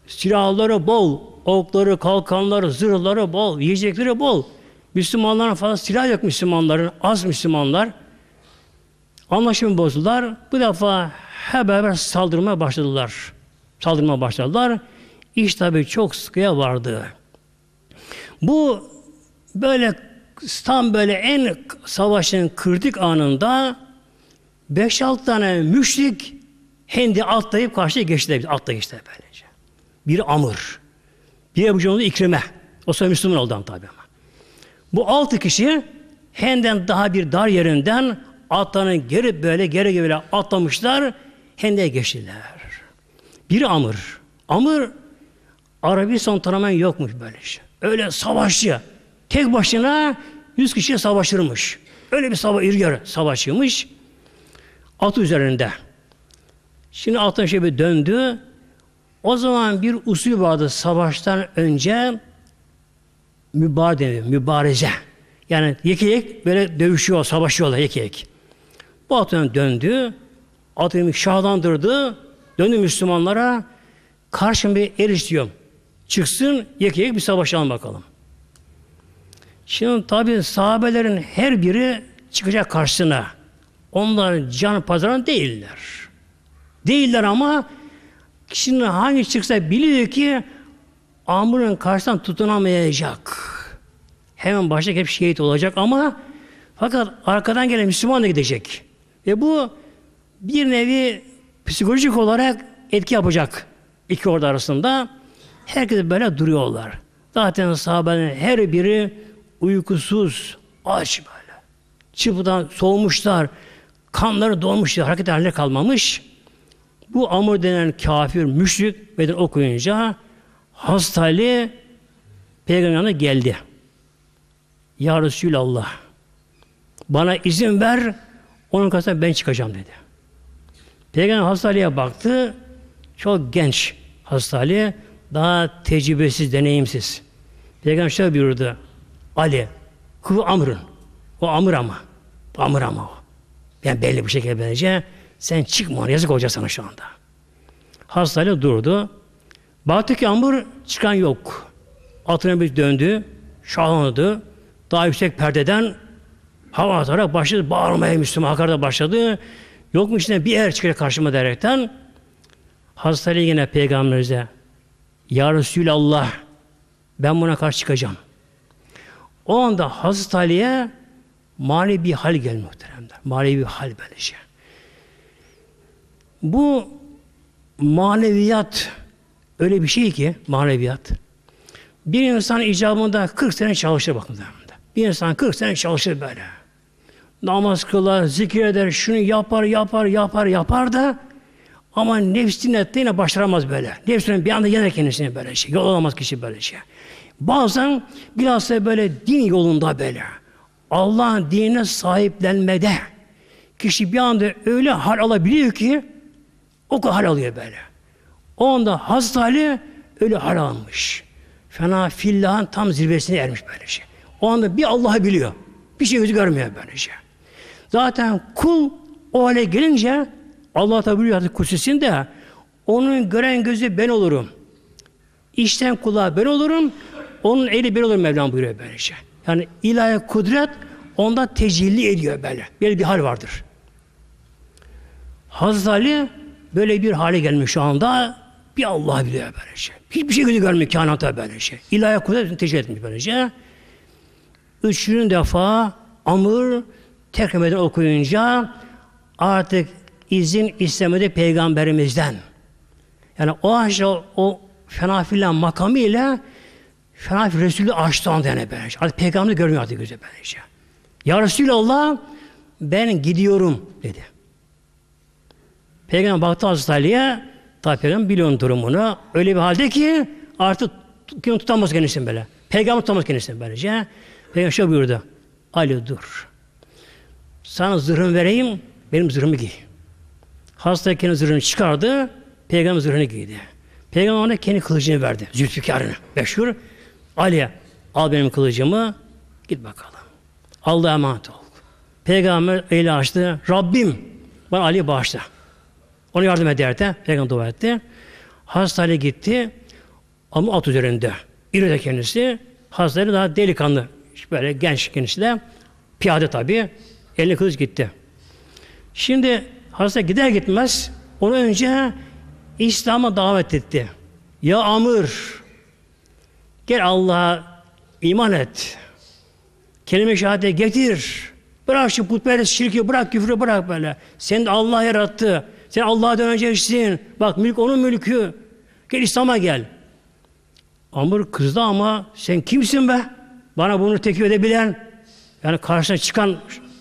silahları bol, okları, kalkanları, zırhları bol, yiyecekleri bol. Müslümanların fazla silah yok Müslümanların, az Müslümanlar. Anlaşımı bozdular. Bu defa hep beraber saldırmaya başladılar. Saldırmaya başladılar. İş tabi çok sıkıya vardı. Bu böyle tam böyle en savaşın kritik anında 5-6 tane müşrik hendi atlayıp karşıya geçtiler. Atla geçtiler böylece. Biri Amr. Biri Ebu Cumhur'da İkrime. O sonra Müslüman oldu tabi ama. Bu altı kişi henden daha bir dar yerinden atlarını geri böyle geri böyle atlamışlar Hendeye geçtiler. Bir Amır. Amır Arabistan tamamen yokmuş böyle şey. Öyle savaşçı. Tek başına yüz kişiye savaşırmış. Öyle bir savaş, irgar savaşçıymış. At üzerinde. Şimdi atın şey bir döndü. O zaman bir usul vardı savaştan önce mübadele, mübareze. Yani yekeyek böyle dövüşüyor, savaşıyorlar yekeyek. Bu atın döndü ateşi şahlandırdı. Döndü Müslümanlara. Karşım bir er istiyorum. Çıksın yek yek bir savaşalım bakalım. Şimdi tabi sahabelerin her biri çıkacak karşısına. Onların can pazarı değiller. Değiller ama kişinin hangi çıksa biliyor ki Amr'ın karşısından tutunamayacak. Hemen başlayacak hep şehit olacak ama fakat arkadan gelen Müslüman da gidecek. Ve bu bir nevi psikolojik olarak etki yapacak iki ordu arasında. Herkes böyle duruyorlar. Zaten sahabenin her biri uykusuz, aç böyle. Çıpıdan soğumuşlar, kanları dolmuşlar, hareket halinde kalmamış. Bu Amr denen kafir, müşrik beden okuyunca hastali peygamberine geldi. Ya Resulallah, bana izin ver, onun karşısına ben çıkacağım dedi. Peygamber hastalığa baktı. Çok genç hastalığı. Daha tecrübesiz, deneyimsiz. Peygamber şöyle buyurdu. Ali, kıvı amrın. O amır ama. Amır ama o. Yani belli bir şekilde bence sen çıkma ona yazık olacak sana şu anda. Hastalığı durdu. Baktı ki amır çıkan yok. Altına bir döndü. Şahlandı. Daha yüksek perdeden hava atarak başladı. Bağırmaya Müslüman hakarda başladı. Yok mu içinden bir er çıkar karşıma derekten Hazreti Ali yine peygamberimize Ya Resulallah ben buna karşı çıkacağım. O anda Hazreti Ali'ye mali bir hal gel muhteremler. Mali bir hal böylece. Şey. Bu maneviyat öyle bir şey ki maneviyat. Bir insan icabında 40 sene çalışır bakın. Bir insan 40 sene çalışır böyle namaz kılar, zikir eder, şunu yapar, yapar, yapar, yapar da ama nefsine ettiğine başaramaz böyle. Nefsinin bir anda yener kendisine böyle şey. Yol alamaz kişi böyle şey. Bazen biraz da böyle din yolunda böyle. Allah'ın dinine sahiplenmede kişi bir anda öyle hal alabiliyor ki o kadar hal alıyor böyle. O anda Hazreti Ali öyle hal almış. Fena fillahın tam zirvesine ermiş böyle şey. O anda bir Allah'ı biliyor. Bir şey gözü görmüyor böyle şey. Zaten kul o hale gelince Allah da biliyor artık kursisinde onun gören gözü ben olurum. İşten kulağı ben olurum. Onun eli ben olurum Mevlam buyuruyor böylece. Yani ilahi kudret onda tecelli ediyor böyle. Böyle bir hal vardır. Hazreti Ali böyle bir hale gelmiş şu anda. Bir Allah biliyor böylece. Hiçbir şey gözü görmüyor kainata böylece. İlahi kudret tecelli etmiş böylece. Üçüncü defa Amr tekrar okuyunca artık izin istemedi peygamberimizden. Yani o aşağı o fena filan makamı ile fena Resulü açtı anda yani böylece. Şey. Artık peygamberi görmüyor artık gözü böylece. Şey. Ya Resulallah ben gidiyorum dedi. Peygamber baktı Hazreti Ali'ye tabi peygamber biliyor durumunu. Öyle bir halde ki artık kim tutamaz kendisini böyle. Peygamber tutamaz kendisini böylece. Peygamber şöyle buyurdu. Ali dur sana zırhımı vereyim, benim zırhımı giy. kendi zırhını çıkardı, peygamber zırhını giydi. Peygamber ona kendi kılıcını verdi, zülfikarını, meşhur. Ali'ye, al benim kılıcımı, git bakalım. Allah'a emanet ol. Peygamber eli açtı, Rabbim bana Ali bağışla. Ona yardım ederdi, peygamber dua etti. Hastaneye gitti, ama at üzerinde. İri de kendisi, hastayla daha delikanlı, böyle genç kendisi de, piyade tabii. Eline kılıç gitti. Şimdi hasta gider gitmez onu önce İslam'a davet etti. Ya Amr gel Allah'a iman et. Kelime şehadete getir. Bırak şu putperest şirki, bırak küfrü, bırak böyle. Sen de Allah yarattı. Sen Allah'a döneceksin. Bak mülk onun mülkü. Gel İslam'a gel. Amr kızdı ama sen kimsin be? Bana bunu tekip edebilen, yani karşına çıkan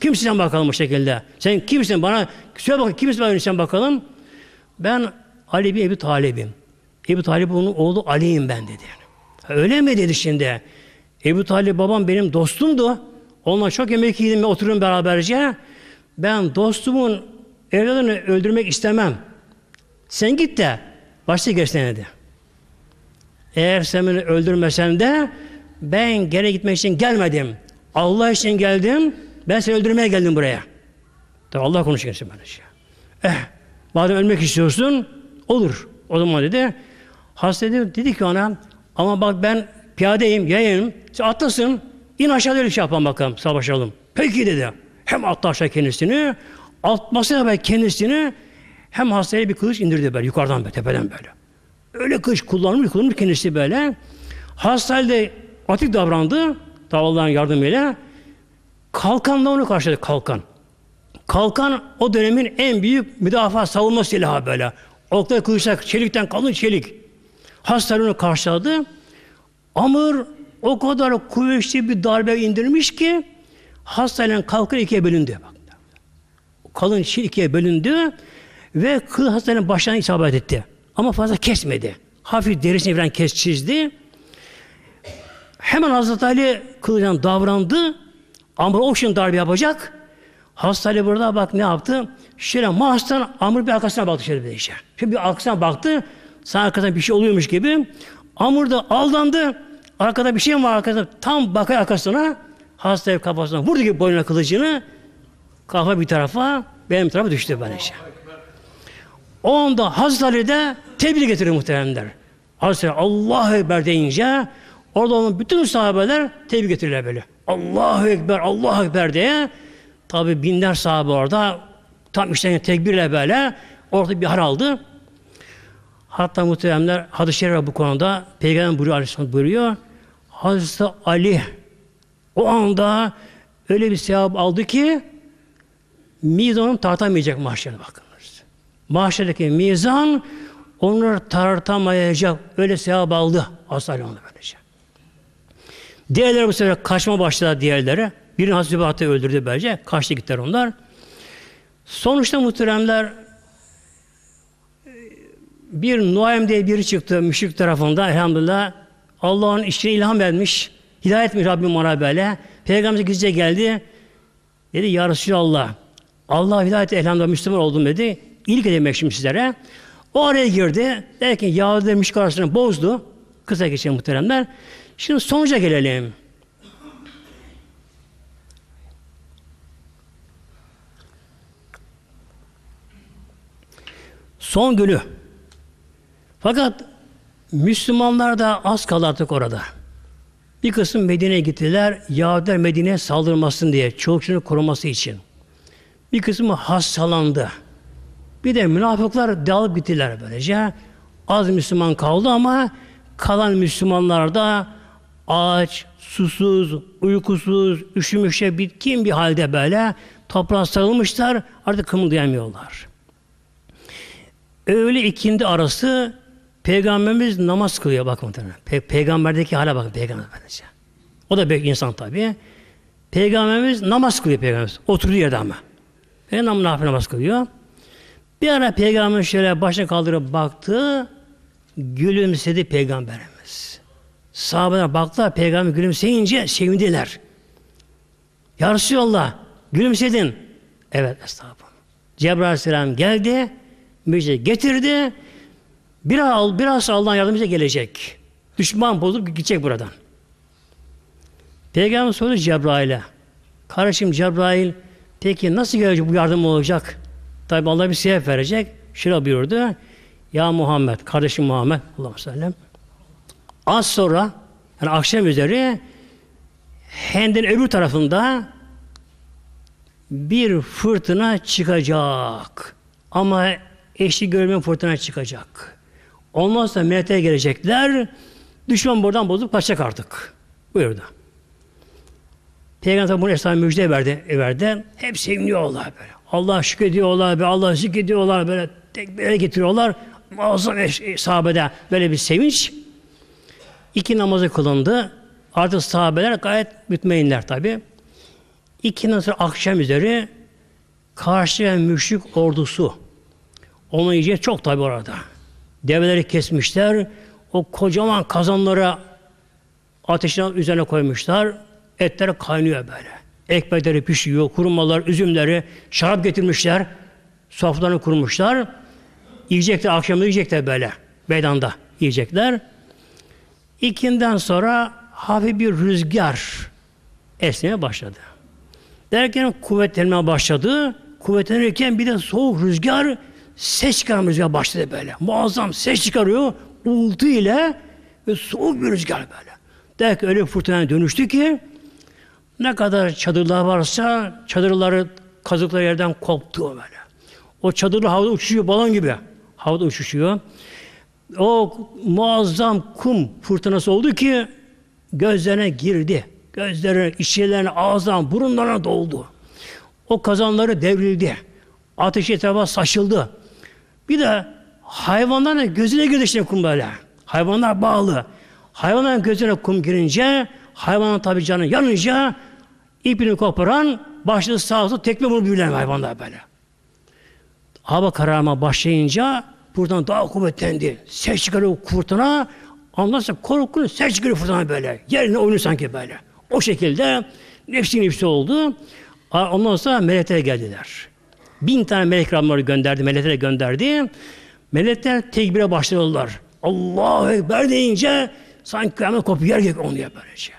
Kimsin sen bakalım bu şekilde? Sen kimsin bana? Söyle bakalım kimsin ben sen bakalım? Ben Ali bin Ebu Talib'im. Ebu Talib onun oğlu Ali'yim ben dedi. Öyle mi dedi şimdi? Ebu Talib babam benim dostumdu. Onunla çok yemek yedim ve oturuyorum beraberce. Ben dostumun evladını öldürmek istemem. Sen git de başta geçsene dedi. Eğer sen beni öldürmesen de ben geri gitmek için gelmedim. Allah için geldim. Ben seni öldürmeye geldim buraya. Tabi Allah konuşuyor şimdi bana şey. Eh, madem ölmek istiyorsun, olur. O zaman dedi. Hasta dedi, dedi ki ona, ama bak ben piyadeyim, yayayım. Sen atlasın, in aşağıda öyle şey yapalım bakalım, savaşalım. Peki dedi. Hem attı aşağı kendisini, atmasına ben kendisini, hem hastaya bir kılıç indirdi böyle, yukarıdan böyle, tepeden böyle. Öyle kılıç kullanmış, kullanmış kendisi böyle. Hastayla atik davrandı, tavalların yardımıyla. Kalkan da onu karşıladı kalkan. Kalkan o dönemin en büyük müdafaa savunma silahı böyle. Okta kılıçlar çelikten kalın çelik. Haslar onu karşıladı. Amr o kadar kuvvetli bir darbe indirmiş ki hastayla kalkan ikiye bölündü. Bak. Kalın çelik ikiye bölündü ve kıl hastanın başına isabet etti. Ama fazla kesmedi. Hafif derisini falan kes çizdi. Hemen Hazreti Ali kılıcından davrandı. Amr Okşin darbe yapacak. Hastayla burada bak ne yaptı? Şöyle mahstan Amr bir arkasına baktı şöyle bir işe. Şimdi bir arkasına baktı. Sana arkadan bir şey oluyormuş gibi. Amr da aldandı. Arkada bir şey mi var arkada? Tam bakay arkasına. Hastaya kafasına vurdu gibi boynuna kılıcını. Kafa bir tarafa, benim tarafa düştü ben işte. Şey. O anda Hazreti Ali de tebrik getirir muhteremler. Hazreti Allah Ekber deyince Orada olan bütün sahabeler tebrik getirirler böyle. Allahu Ekber, Allahu Ekber diye. Tabi binler sahabe orada tam işlerine tekbirle böyle orada bir haraldı. Hatta muhteremler hadis bu konuda Peygamber buyuruyor, Aleyhisselam buyuruyor. Hazreti Ali o anda öyle bir sevap aldı ki mizanı tartamayacak mahşere bakınız. Mahşerdeki mizan onları tartamayacak öyle sevap aldı. Asla onu böylece. Diğerleri bu sefer kaçma başladı diğerlere. Birini Hazreti Bahtı öldürdü bence. Kaçtı gittiler onlar. Sonuçta muhteremler bir Nuaym diye biri çıktı müşrik tarafında elhamdülillah. Allah'ın işine ilham vermiş. Hidayet mi Rabbim ona böyle. Peygamberimiz gizlice geldi. Dedi ya Resulallah. Allah hidayet elhamdülillah Müslüman oldum dedi. İlk demek şimdi sizlere. O araya girdi. Derken Yahudi müşrik arasını bozdu. Kısa geçen muhteremler. Şimdi sonuca gelelim. Son günü. Fakat Müslümanlar da az kaldı orada. Bir kısım Medine'ye gittiler. Yahudiler Medine'ye saldırmasın diye. Çolukçunu koruması için. Bir kısmı hastalandı. Bir de münafıklar dağılıp gittiler böylece. Az Müslüman kaldı ama kalan Müslümanlar da Ağaç, susuz, uykusuz, üşümüşe bitkin bir halde böyle toprağa sarılmışlar, artık kımıldayamıyorlar. Öğle ikindi arası Peygamberimiz namaz kılıyor Bakın, Pe peygamberdeki hala bak peygamber O da büyük insan tabii. Peygamberimiz namaz kılıyor peygamberimiz. Oturduğu yerde ama. Peygamber nafile namaz kılıyor. Bir ara peygamber şöyle başını kaldırıp baktı. Gülümsedi peygamberimiz. Sahabeler baktılar, peygamber gülümseyince sevindiler. Ya Resulallah, gülümsedin. Evet, estağfurullah. Cebrail Aleyhisselam geldi, müjde getirdi. Biraz, biraz Allah'ın yardımcısı gelecek. Düşman bozulup gidecek buradan. Peygamber sordu Cebrail'e. Kardeşim Cebrail, peki nasıl gelecek bu yardım olacak? Tabi Allah bir sebep verecek. Şöyle buyurdu. Ya Muhammed, kardeşim Muhammed sallallahu aleyhi sellem. Az sonra yani akşam üzeri Hendin öbür tarafında bir fırtına çıkacak. Ama eşi görmeyen fırtına çıkacak. Ondan sonra melekler gelecekler. Düşman buradan bozulup kaçacak artık. Buyurdu. Peygamber bunu Esra'ya müjde verdi. verdi. Hep seviniyorlar böyle. Allah şükrediyorlar, be. Allah zikrediyorlar, böyle tekbir getiriyorlar. Muazzam e, sahabede böyle bir sevinç. İki namazı kılındı. Artık sahabeler gayet mütmeyinler tabi. İki namazı akşam üzeri karşıya müşrik ordusu. Onu yiyecek çok tabi orada. Develeri kesmişler. O kocaman kazanlara ateşin üzerine koymuşlar. Etler kaynıyor böyle. Ekmekleri pişiyor, kurumalar, üzümleri, şarap getirmişler. Sofralarını kurmuşlar. Yiyecekler, akşam yiyecekler böyle. Meydanda yiyecekler. İkinden sonra hafif bir rüzgar esmeye başladı. Derken kuvvetlenmeye başladı. Kuvvetlenirken bir de soğuk rüzgar ses çıkaran rüzgar başladı böyle. Muazzam ses çıkarıyor. Uğultu ile ve soğuk bir rüzgar böyle. Derken öyle fırtına dönüştü ki ne kadar çadırlar varsa çadırları kazıkları yerden koptu böyle. O çadırlar havada uçuşuyor balon gibi. Havada uçuşuyor o muazzam kum fırtınası oldu ki gözlerine girdi. Gözlerine, içlerine, ağzına, burunlarına doldu. O kazanları devrildi. Ateş etrafa saçıldı. Bir de hayvanların gözüne girdi şimdi kum böyle. Hayvanlar bağlı. Hayvanların gözüne kum girince, hayvanın tabi canı yanınca ipini koparan başını sağa sola tekme vurup büyülen hayvanlar böyle. Hava kararma başlayınca Buradan daha kuvvetlendi. Ses çıkarıyor o kurtuna. Anlarsa korkunun ses çıkarıyor fırtına böyle. Yerine oynuyor sanki böyle. O şekilde nefsi nefsi oldu. Ondan sonra melekler geldiler. Bin tane melek ramları gönderdi, meleklere gönderdi. Melekler tekbire başladılar. Allahu Ekber deyince sanki kıyamet kopuyor yer gibi onu böylece.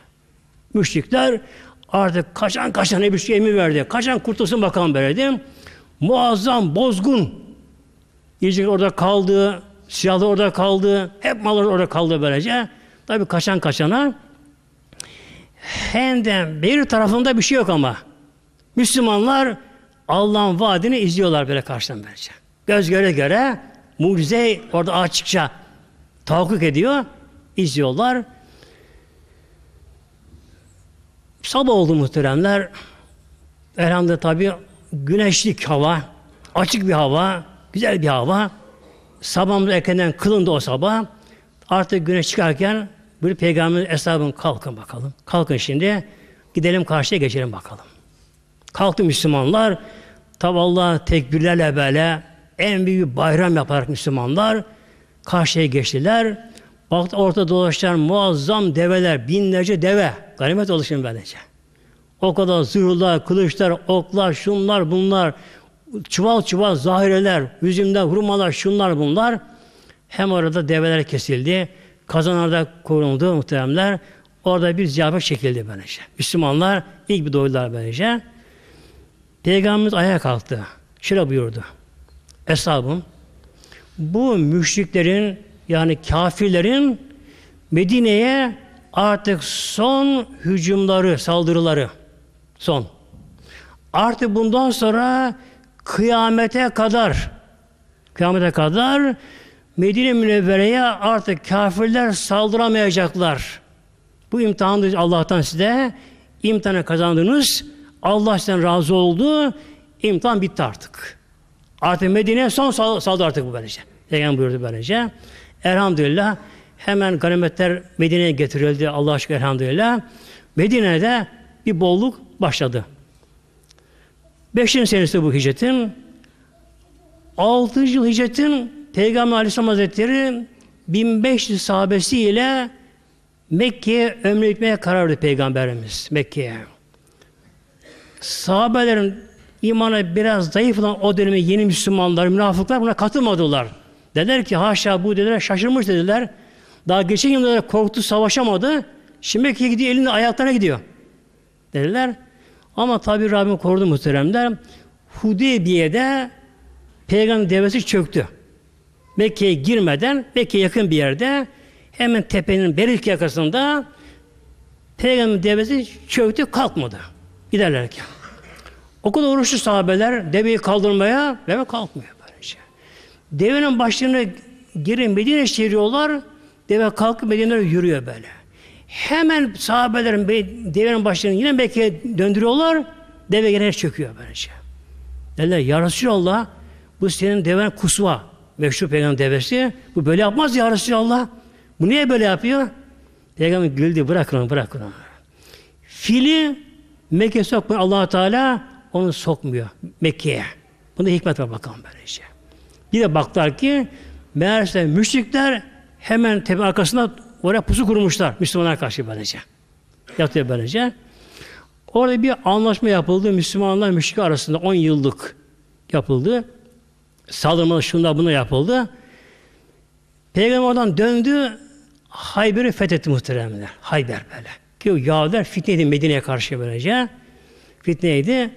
Müşrikler artık kaçan kaçan bir şey mi verdi. Kaçan kurtulsun bakalım böyle dedim. Muazzam, bozgun, Yiyecekler orada kaldı, silahlar orada kaldı, hep mallar orada kaldı böylece. Tabi kaçan kaçana. Hendem bir tarafında bir şey yok ama. Müslümanlar Allah'ın vaadini izliyorlar böyle karşıdan böylece. Göz göre göre mucize orada açıkça tahakkuk ediyor, izliyorlar. Sabah oldu muhteremler. Elhamdülillah tabi güneşlik hava, açık bir hava, Güzel bir hava. Sabahımız erkenden kılındı o sabah. Artık güneş çıkarken böyle Peygamber eshabım kalkın bakalım. Kalkın şimdi. Gidelim karşıya geçelim bakalım. Kalktı Müslümanlar. Tabi Allah tekbirlerle böyle en büyük bayram yaparak Müslümanlar karşıya geçtiler. Baktı orta dolaşan muazzam develer, binlerce deve. Ganimet oluşun böylece. O kadar zırhlar, kılıçlar, oklar, şunlar, bunlar çuval çuval zahireler, yüzümde hurmalar, şunlar bunlar. Hem orada develer kesildi. Kazanlarda korundu muhteremler. Orada bir ziyafet çekildi böylece. Müslümanlar ilk bir doydular böylece. Peygamberimiz ayağa kalktı. Şöyle buyurdu. Eshabım, bu müşriklerin yani kafirlerin Medine'ye artık son hücumları, saldırıları. Son. Artık bundan sonra kıyamete kadar kıyamete kadar Medine Münevvere'ye artık kafirler saldıramayacaklar. Bu imtihanı Allah'tan size imtihanı kazandınız. Allah sizden razı oldu. İmtihan bitti artık. Artık Medine son sal saldı artık bu böylece. Peygamber buyurdu böylece. Elhamdülillah hemen ganimetler Medine'ye getirildi. Allah aşkına elhamdülillah. Medine'de bir bolluk başladı. Beşinci senesi bu hicretin. Altıncı yıl hicretin Peygamber Aleyhisselam Hazretleri 1500 sahabesiyle Mekke'ye ömre gitmeye karar verdi Peygamberimiz Mekke'ye. Sahabelerin imana biraz zayıf olan o dönemi yeni Müslümanlar, münafıklar buna katılmadılar. Dediler ki haşa bu dediler şaşırmış dediler. Daha geçen yıllarda korktu savaşamadı. Şimdi Mekke'ye gidiyor elini ayaklarına gidiyor. Dediler ama tabi Rabbim korudu muhteremler. Hudeybiye'de peygamber devesi çöktü. Mekke'ye girmeden, Mekke'ye yakın bir yerde hemen tepenin Berik yakasında peygamber devesi çöktü, kalkmadı. Giderlerken. O kadar oruçlu sahabeler deveyi kaldırmaya, deve kalkmıyor böylece. Devenin başlarına girin Medine çeviriyorlar, deve kalkıp Medine'ye yürüyor böyle. Hemen sahabelerin devenin başlarını yine Mekke'ye döndürüyorlar. Deve yine çöküyor böylece. Derler ya Resulallah bu senin deven kusva. Meşhur peygamber devesi. Bu böyle yapmaz ya Resulallah. Bu niye böyle yapıyor? Peygamber güldü bırakın onu bırakın onu. Fili Mekke sokmuyor allah Teala onu sokmuyor Mekke'ye. Bunda hikmet var bakalım böylece. Bir de baktılar ki meğerse müşrikler hemen tepe arkasında Oraya pusu kurmuşlar Müslümanlar karşı böylece. Yatıyor böylece. Orada bir anlaşma yapıldı Müslümanlar müşrik arasında 10 yıllık yapıldı. Saldırmalar şunda bunu yapıldı. Peygamber oradan döndü. Hayber'i fethetti muhteremler. Hayber böyle. Ki Yahudiler fitneydi Medine'ye karşı böylece. Fitneydi.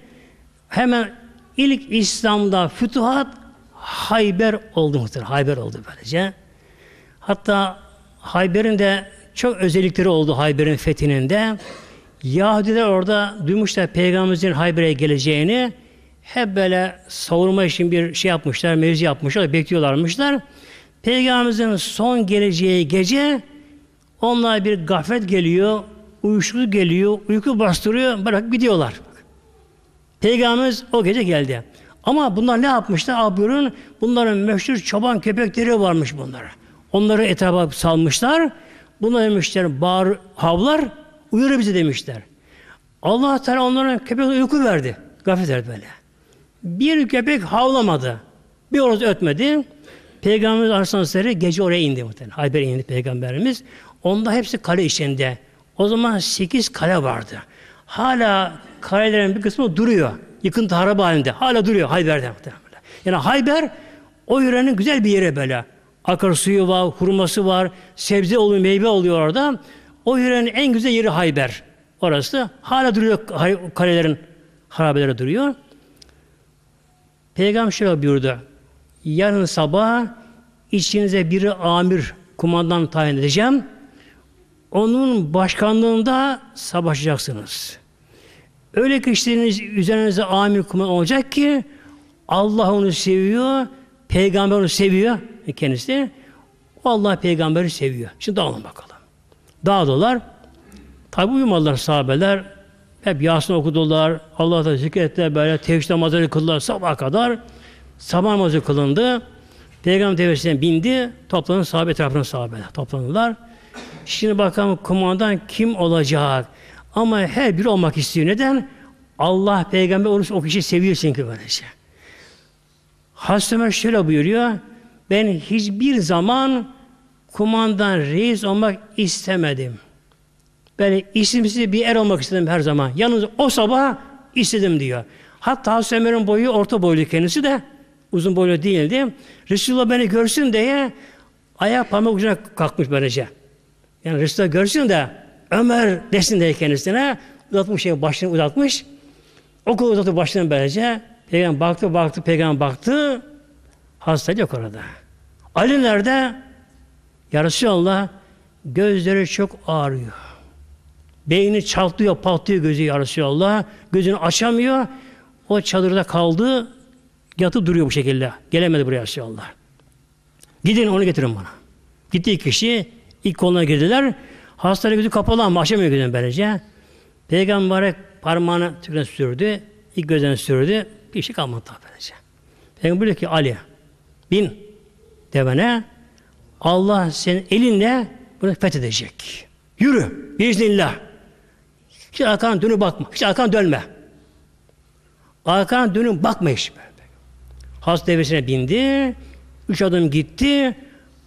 Hemen ilk İslam'da fütuhat Hayber oldu muhterem. Hayber oldu böylece. Hatta Hayber'in de çok özellikleri oldu Hayber'in fethinin de. Yahudiler orada duymuşlar Peygamberimizin Hayber'e geleceğini. Hep böyle savurma için bir şey yapmışlar, mevzi yapmışlar, bekliyorlarmışlar. Peygamberimizin son geleceği gece onlar bir gaflet geliyor, uyuşukluk geliyor, uyku bastırıyor, bırak gidiyorlar. Peygamberimiz o gece geldi. Ama bunlar ne yapmışlar? Abi bunların meşhur çoban köpekleri varmış bunlara. Onları etrafa salmışlar. Buna demişler bağır, havlar uyur bizi demişler. Allah Teala onlara köpek uyku verdi. Gafet verdi böyle. Bir köpek havlamadı. Bir orada ötmedi. Peygamberimiz Aleyhisselatü gece oraya indi muhtemelen. Hayber indi Peygamberimiz. Onda hepsi kale içinde. O zaman sekiz kale vardı. Hala kalelerin bir kısmı duruyor. Yıkıntı harap halinde. Hala duruyor Hayber'de muhtemelen. Yani Hayber o yörenin güzel bir yere böyle akarsuyu var, hurması var, sebze oluyor, meyve oluyor orada. O yörenin en güzel yeri Hayber. Orası da hala duruyor kalelerin harabeleri duruyor. Peygamber şöyle buyurdu. Yarın sabah içinize biri amir kumandan tayin edeceğim. Onun başkanlığında savaşacaksınız. Öyle kişileriniz üzerinize amir kumandan olacak ki Allah onu seviyor, peygamber onu seviyor. E, kendisi. O Allah peygamberi seviyor. Şimdi dağılın bakalım. Dağıldılar. Tabi uyumadılar sahabeler. Hep Yasin okudular. Allah'ta zikrettiler böyle. Tevhid namazları kıldılar sabaha kadar. Sabah namazı kılındı. Peygamber tevhidine bindi. Toplanın sahabe etrafına sahabeler. Toplandılar. Şimdi bakalım kumandan kim olacak? Ama her biri olmak istiyor. Neden? Allah peygamber onu o kişi seviyor çünkü böylece. Hazreti şöyle buyuruyor ben hiçbir zaman kumandan reis olmak istemedim. Ben isimsiz bir er olmak istedim her zaman. Yalnız o sabah istedim diyor. Hatta Hazreti boyu orta boylu kendisi de uzun boylu değildi. Resulullah beni görsün diye ayak parmak ucuna kalkmış böylece. Yani Resulullah görsün de Ömer desin diye kendisine uzatmış şey başını uzatmış. O kadar uzatıp başını böylece. Peygamber baktı baktı peygamber baktı. Hasta yok orada. Ali nerede? Yarısı Allah gözleri çok ağrıyor. Beyni çatlıyor, patlıyor gözü Yarısı Allah Gözünü açamıyor. O çadırda kaldı. yatıp duruyor bu şekilde. Gelemedi buraya Yarısı Allah. Gidin onu getirin bana. Gitti iki kişi. ilk koluna girdiler. Hastanın gözü kapalı ama açamıyor gözünü böylece. Peygamber parmağını tüküne sürdü. ilk gözden sürdü. Bir şey kalmadı böylece. Peygamber diyor ki Ali bin devene Allah senin elinle bunu fethedecek. Yürü. Biiznillah. Hiç arkana dönüp bakma. Hiç arkana dönme. Arkana dönüp bakma hiç. Has devesine bindi. Üç adım gitti.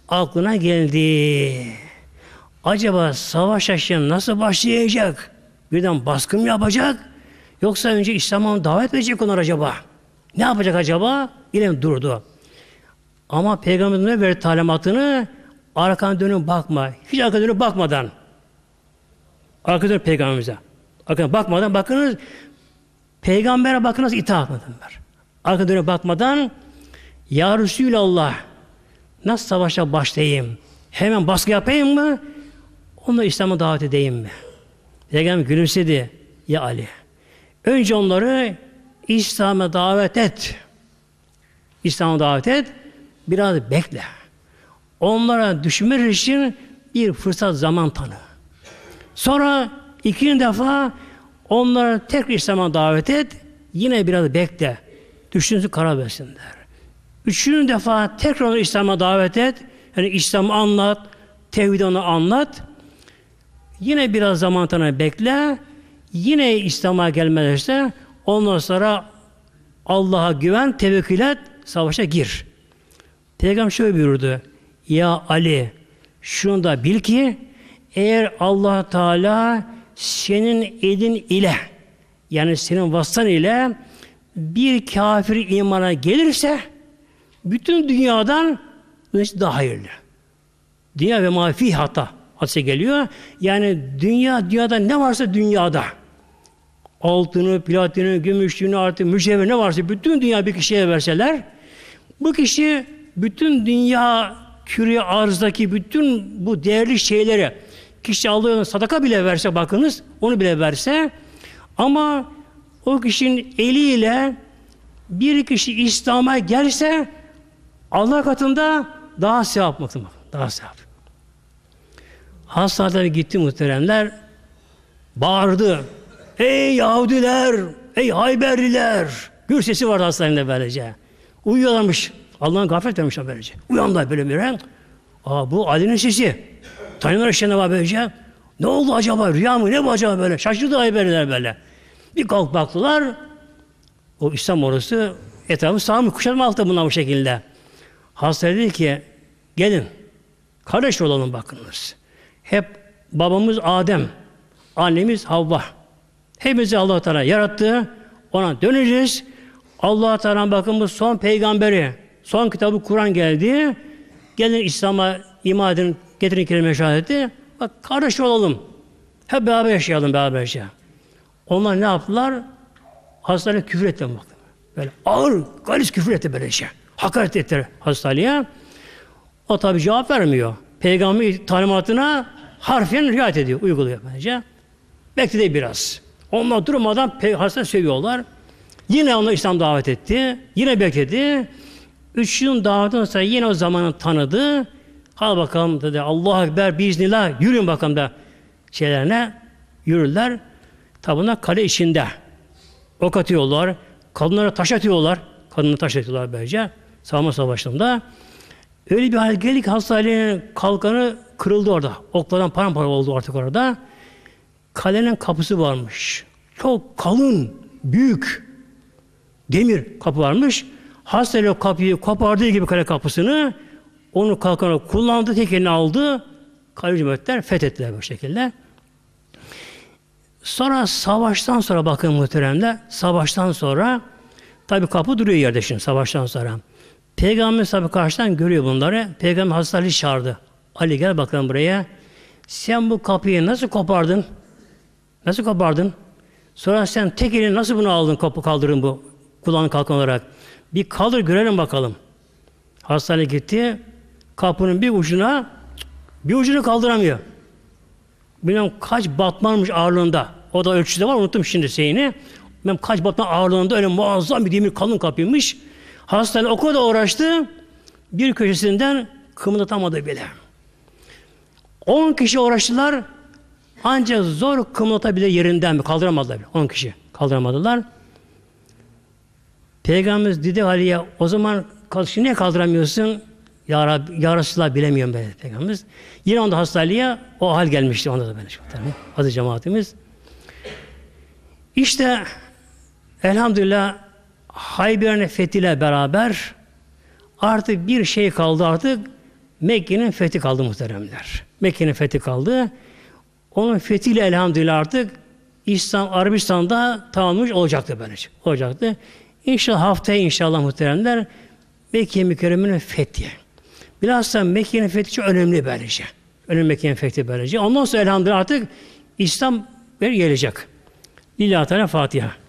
Aklına geldi. Acaba savaş aşağı nasıl başlayacak? Birden baskın mı yapacak? Yoksa önce İslam'a davet edecek onlar acaba? Ne yapacak acaba? Yine durdu. Ama ne ver talimatını arkana dönün bakma. Hiç arkana dönüp bakmadan. Arkana dönüp Peygamberimize. Arkana bakmadan bakınız. Peygamber'e bakınız itaat adamlar. Arkana dönüp bakmadan Ya Allah nasıl savaşa başlayayım? Hemen baskı yapayım mı? onu İslam'a davet edeyim mi? Peygamber gülümsedi. Ya Ali. Önce onları İslam'a davet et. İslam'a davet et. Biraz bekle. Onlara düşmek için bir fırsat zaman tanı. Sonra ikinci defa onları tekrar İslam'a davet et. Yine biraz bekle. Düşünsün karar versinler. Üçüncü defa tekrar onu İslam'a davet et. Yani İslam'ı anlat, tevhidi onu anlat. Yine biraz zaman tanı bekle. Yine İslam'a gelmezse ondan sonra Allah'a güven, tevekkül et, savaşa gir. Peygamber şöyle buyurdu. Ya Ali şunu da bil ki eğer allah Teala senin edin ile yani senin vasıtan ile bir kafir imana gelirse bütün dünyadan daha hayırlı. Dünya ve mafi hata hadise geliyor. Yani dünya, dünyada ne varsa dünyada. Altını, platini, gümüşlüğünü artık mücevher ne varsa bütün dünya bir kişiye verseler bu kişi bütün dünya küre arzdaki bütün bu değerli şeylere kişi alıyor sadaka bile verse bakınız onu bile verse ama o kişinin eliyle bir kişi İslam'a gelse Allah katında daha sevap muhtemelen. Daha sevap. Hastaneye gitti muhteremler. Bağırdı. Ey Yahudiler! Ey Hayberliler! Gür sesi vardı hastanede böylece. Uyuyorlarmış Allah'ın gaflet vermiş böylece. Uyan böyle bir Aa bu Ali'nin sesi. Tanrı'nın eşeğine var böylece. Ne oldu acaba? Rüya mı? Ne bu acaba böyle? Şaşırdı haberler böyle. Bir kalk baktılar. O İslam orası etrafı sağ mı? Kuşatma altı bundan bu şekilde. Hasta dedi ki gelin. Kardeş olalım bakınız. Hep babamız Adem. Annemiz Havva. Hepimizi Allah Teala yarattı. Ona döneceğiz. Allah Teala bakın bu son peygamberi. Son kitabı Kur'an geldi. Gelin İslam'a iman edin, getirin kelime şehadeti. Bak kardeş olalım. Hep beraber yaşayalım, beraber yaşayalım. Onlar ne yaptılar? Hastalığa küfür ettiler bak. Böyle ağır, galis küfür etti böyle şey. Hakaret ettiler hastalığa. O tabi cevap vermiyor. Peygamber talimatına harfiyen riayet ediyor, uyguluyor bence. Bekledi biraz. Onlar durmadan hasta seviyorlar. Yine onlar İslam davet etti. Yine bekledi. Üç yıl dağdan sonra yine o zamanı tanıdı. Hal bakalım dedi. Allah Ekber biiznillah yürüyün bakalım da şeylerine yürürler. Tabuna kale içinde. Ok atıyorlar. Kadınlara taş atıyorlar. Kadınlara taş atıyorlar böylece. Savunma savaşlarında. Öyle bir hal geldi ki hastanenin kalkanı kırıldı orada. Oklardan paramparça oldu artık orada. Kalenin kapısı varmış. Çok kalın, büyük demir kapı varmış. Hastayla kapıyı kopardığı gibi kale kapısını onu kalkanı kullandı, tekelini aldı. Kale cumhuriyetler fethettiler bu şekilde. Sonra savaştan sonra bakın muhteremler, savaştan sonra tabi kapı duruyor yerde şimdi savaştan sonra. Peygamber tabi karşıdan görüyor bunları. Peygamber hastalığı çağırdı. Ali gel bakalım buraya. Sen bu kapıyı nasıl kopardın? Nasıl kopardın? Sonra sen tek elini nasıl bunu aldın kapı kaldırın bu kulağın kalkan olarak? Bir kaldır görelim bakalım. Hastane gitti. Kapının bir ucuna bir ucunu kaldıramıyor. Bilmem kaç batmanmış ağırlığında. O da ölçüde var unuttum şimdi şeyini. Bilmem kaç batman ağırlığında öyle muazzam bir demir kalın kapıymış. Hastane o kadar uğraştı. Bir köşesinden kımıldatamadı bile. On kişi uğraştılar. Ancak zor kımıldatabilir yerinden mi? Kaldıramadılar. On kişi kaldıramadılar. Peygamberimiz dedi Ali'ye o zaman kalkışı niye kaldıramıyorsun? Ya, Rab, ya Resulallah bilemiyorum ben Peygamberimiz. Yine onda hastalığa o hal gelmişti. Onda da böyle çok tabii. Hazır cemaatimiz. İşte elhamdülillah Hayber'in fethiyle beraber artık bir şey kaldı artık Mekke'nin fethi kaldı muhteremler. Mekke'nin fethi kaldı. Onun fethiyle elhamdülillah artık İslam Arabistan'da tamamlamış olacaktı böylece. Olacaktı. İnşallah haftaya inşallah muhteremler Mekke-i Mükerreme'nin fethi. Bilhassa Mekke'nin fethi çok önemli böylece. Önemli Mekke'nin fethi böylece. Ondan sonra elhamdülillah artık İslam bir gelecek. Lillahi Teala Fatiha.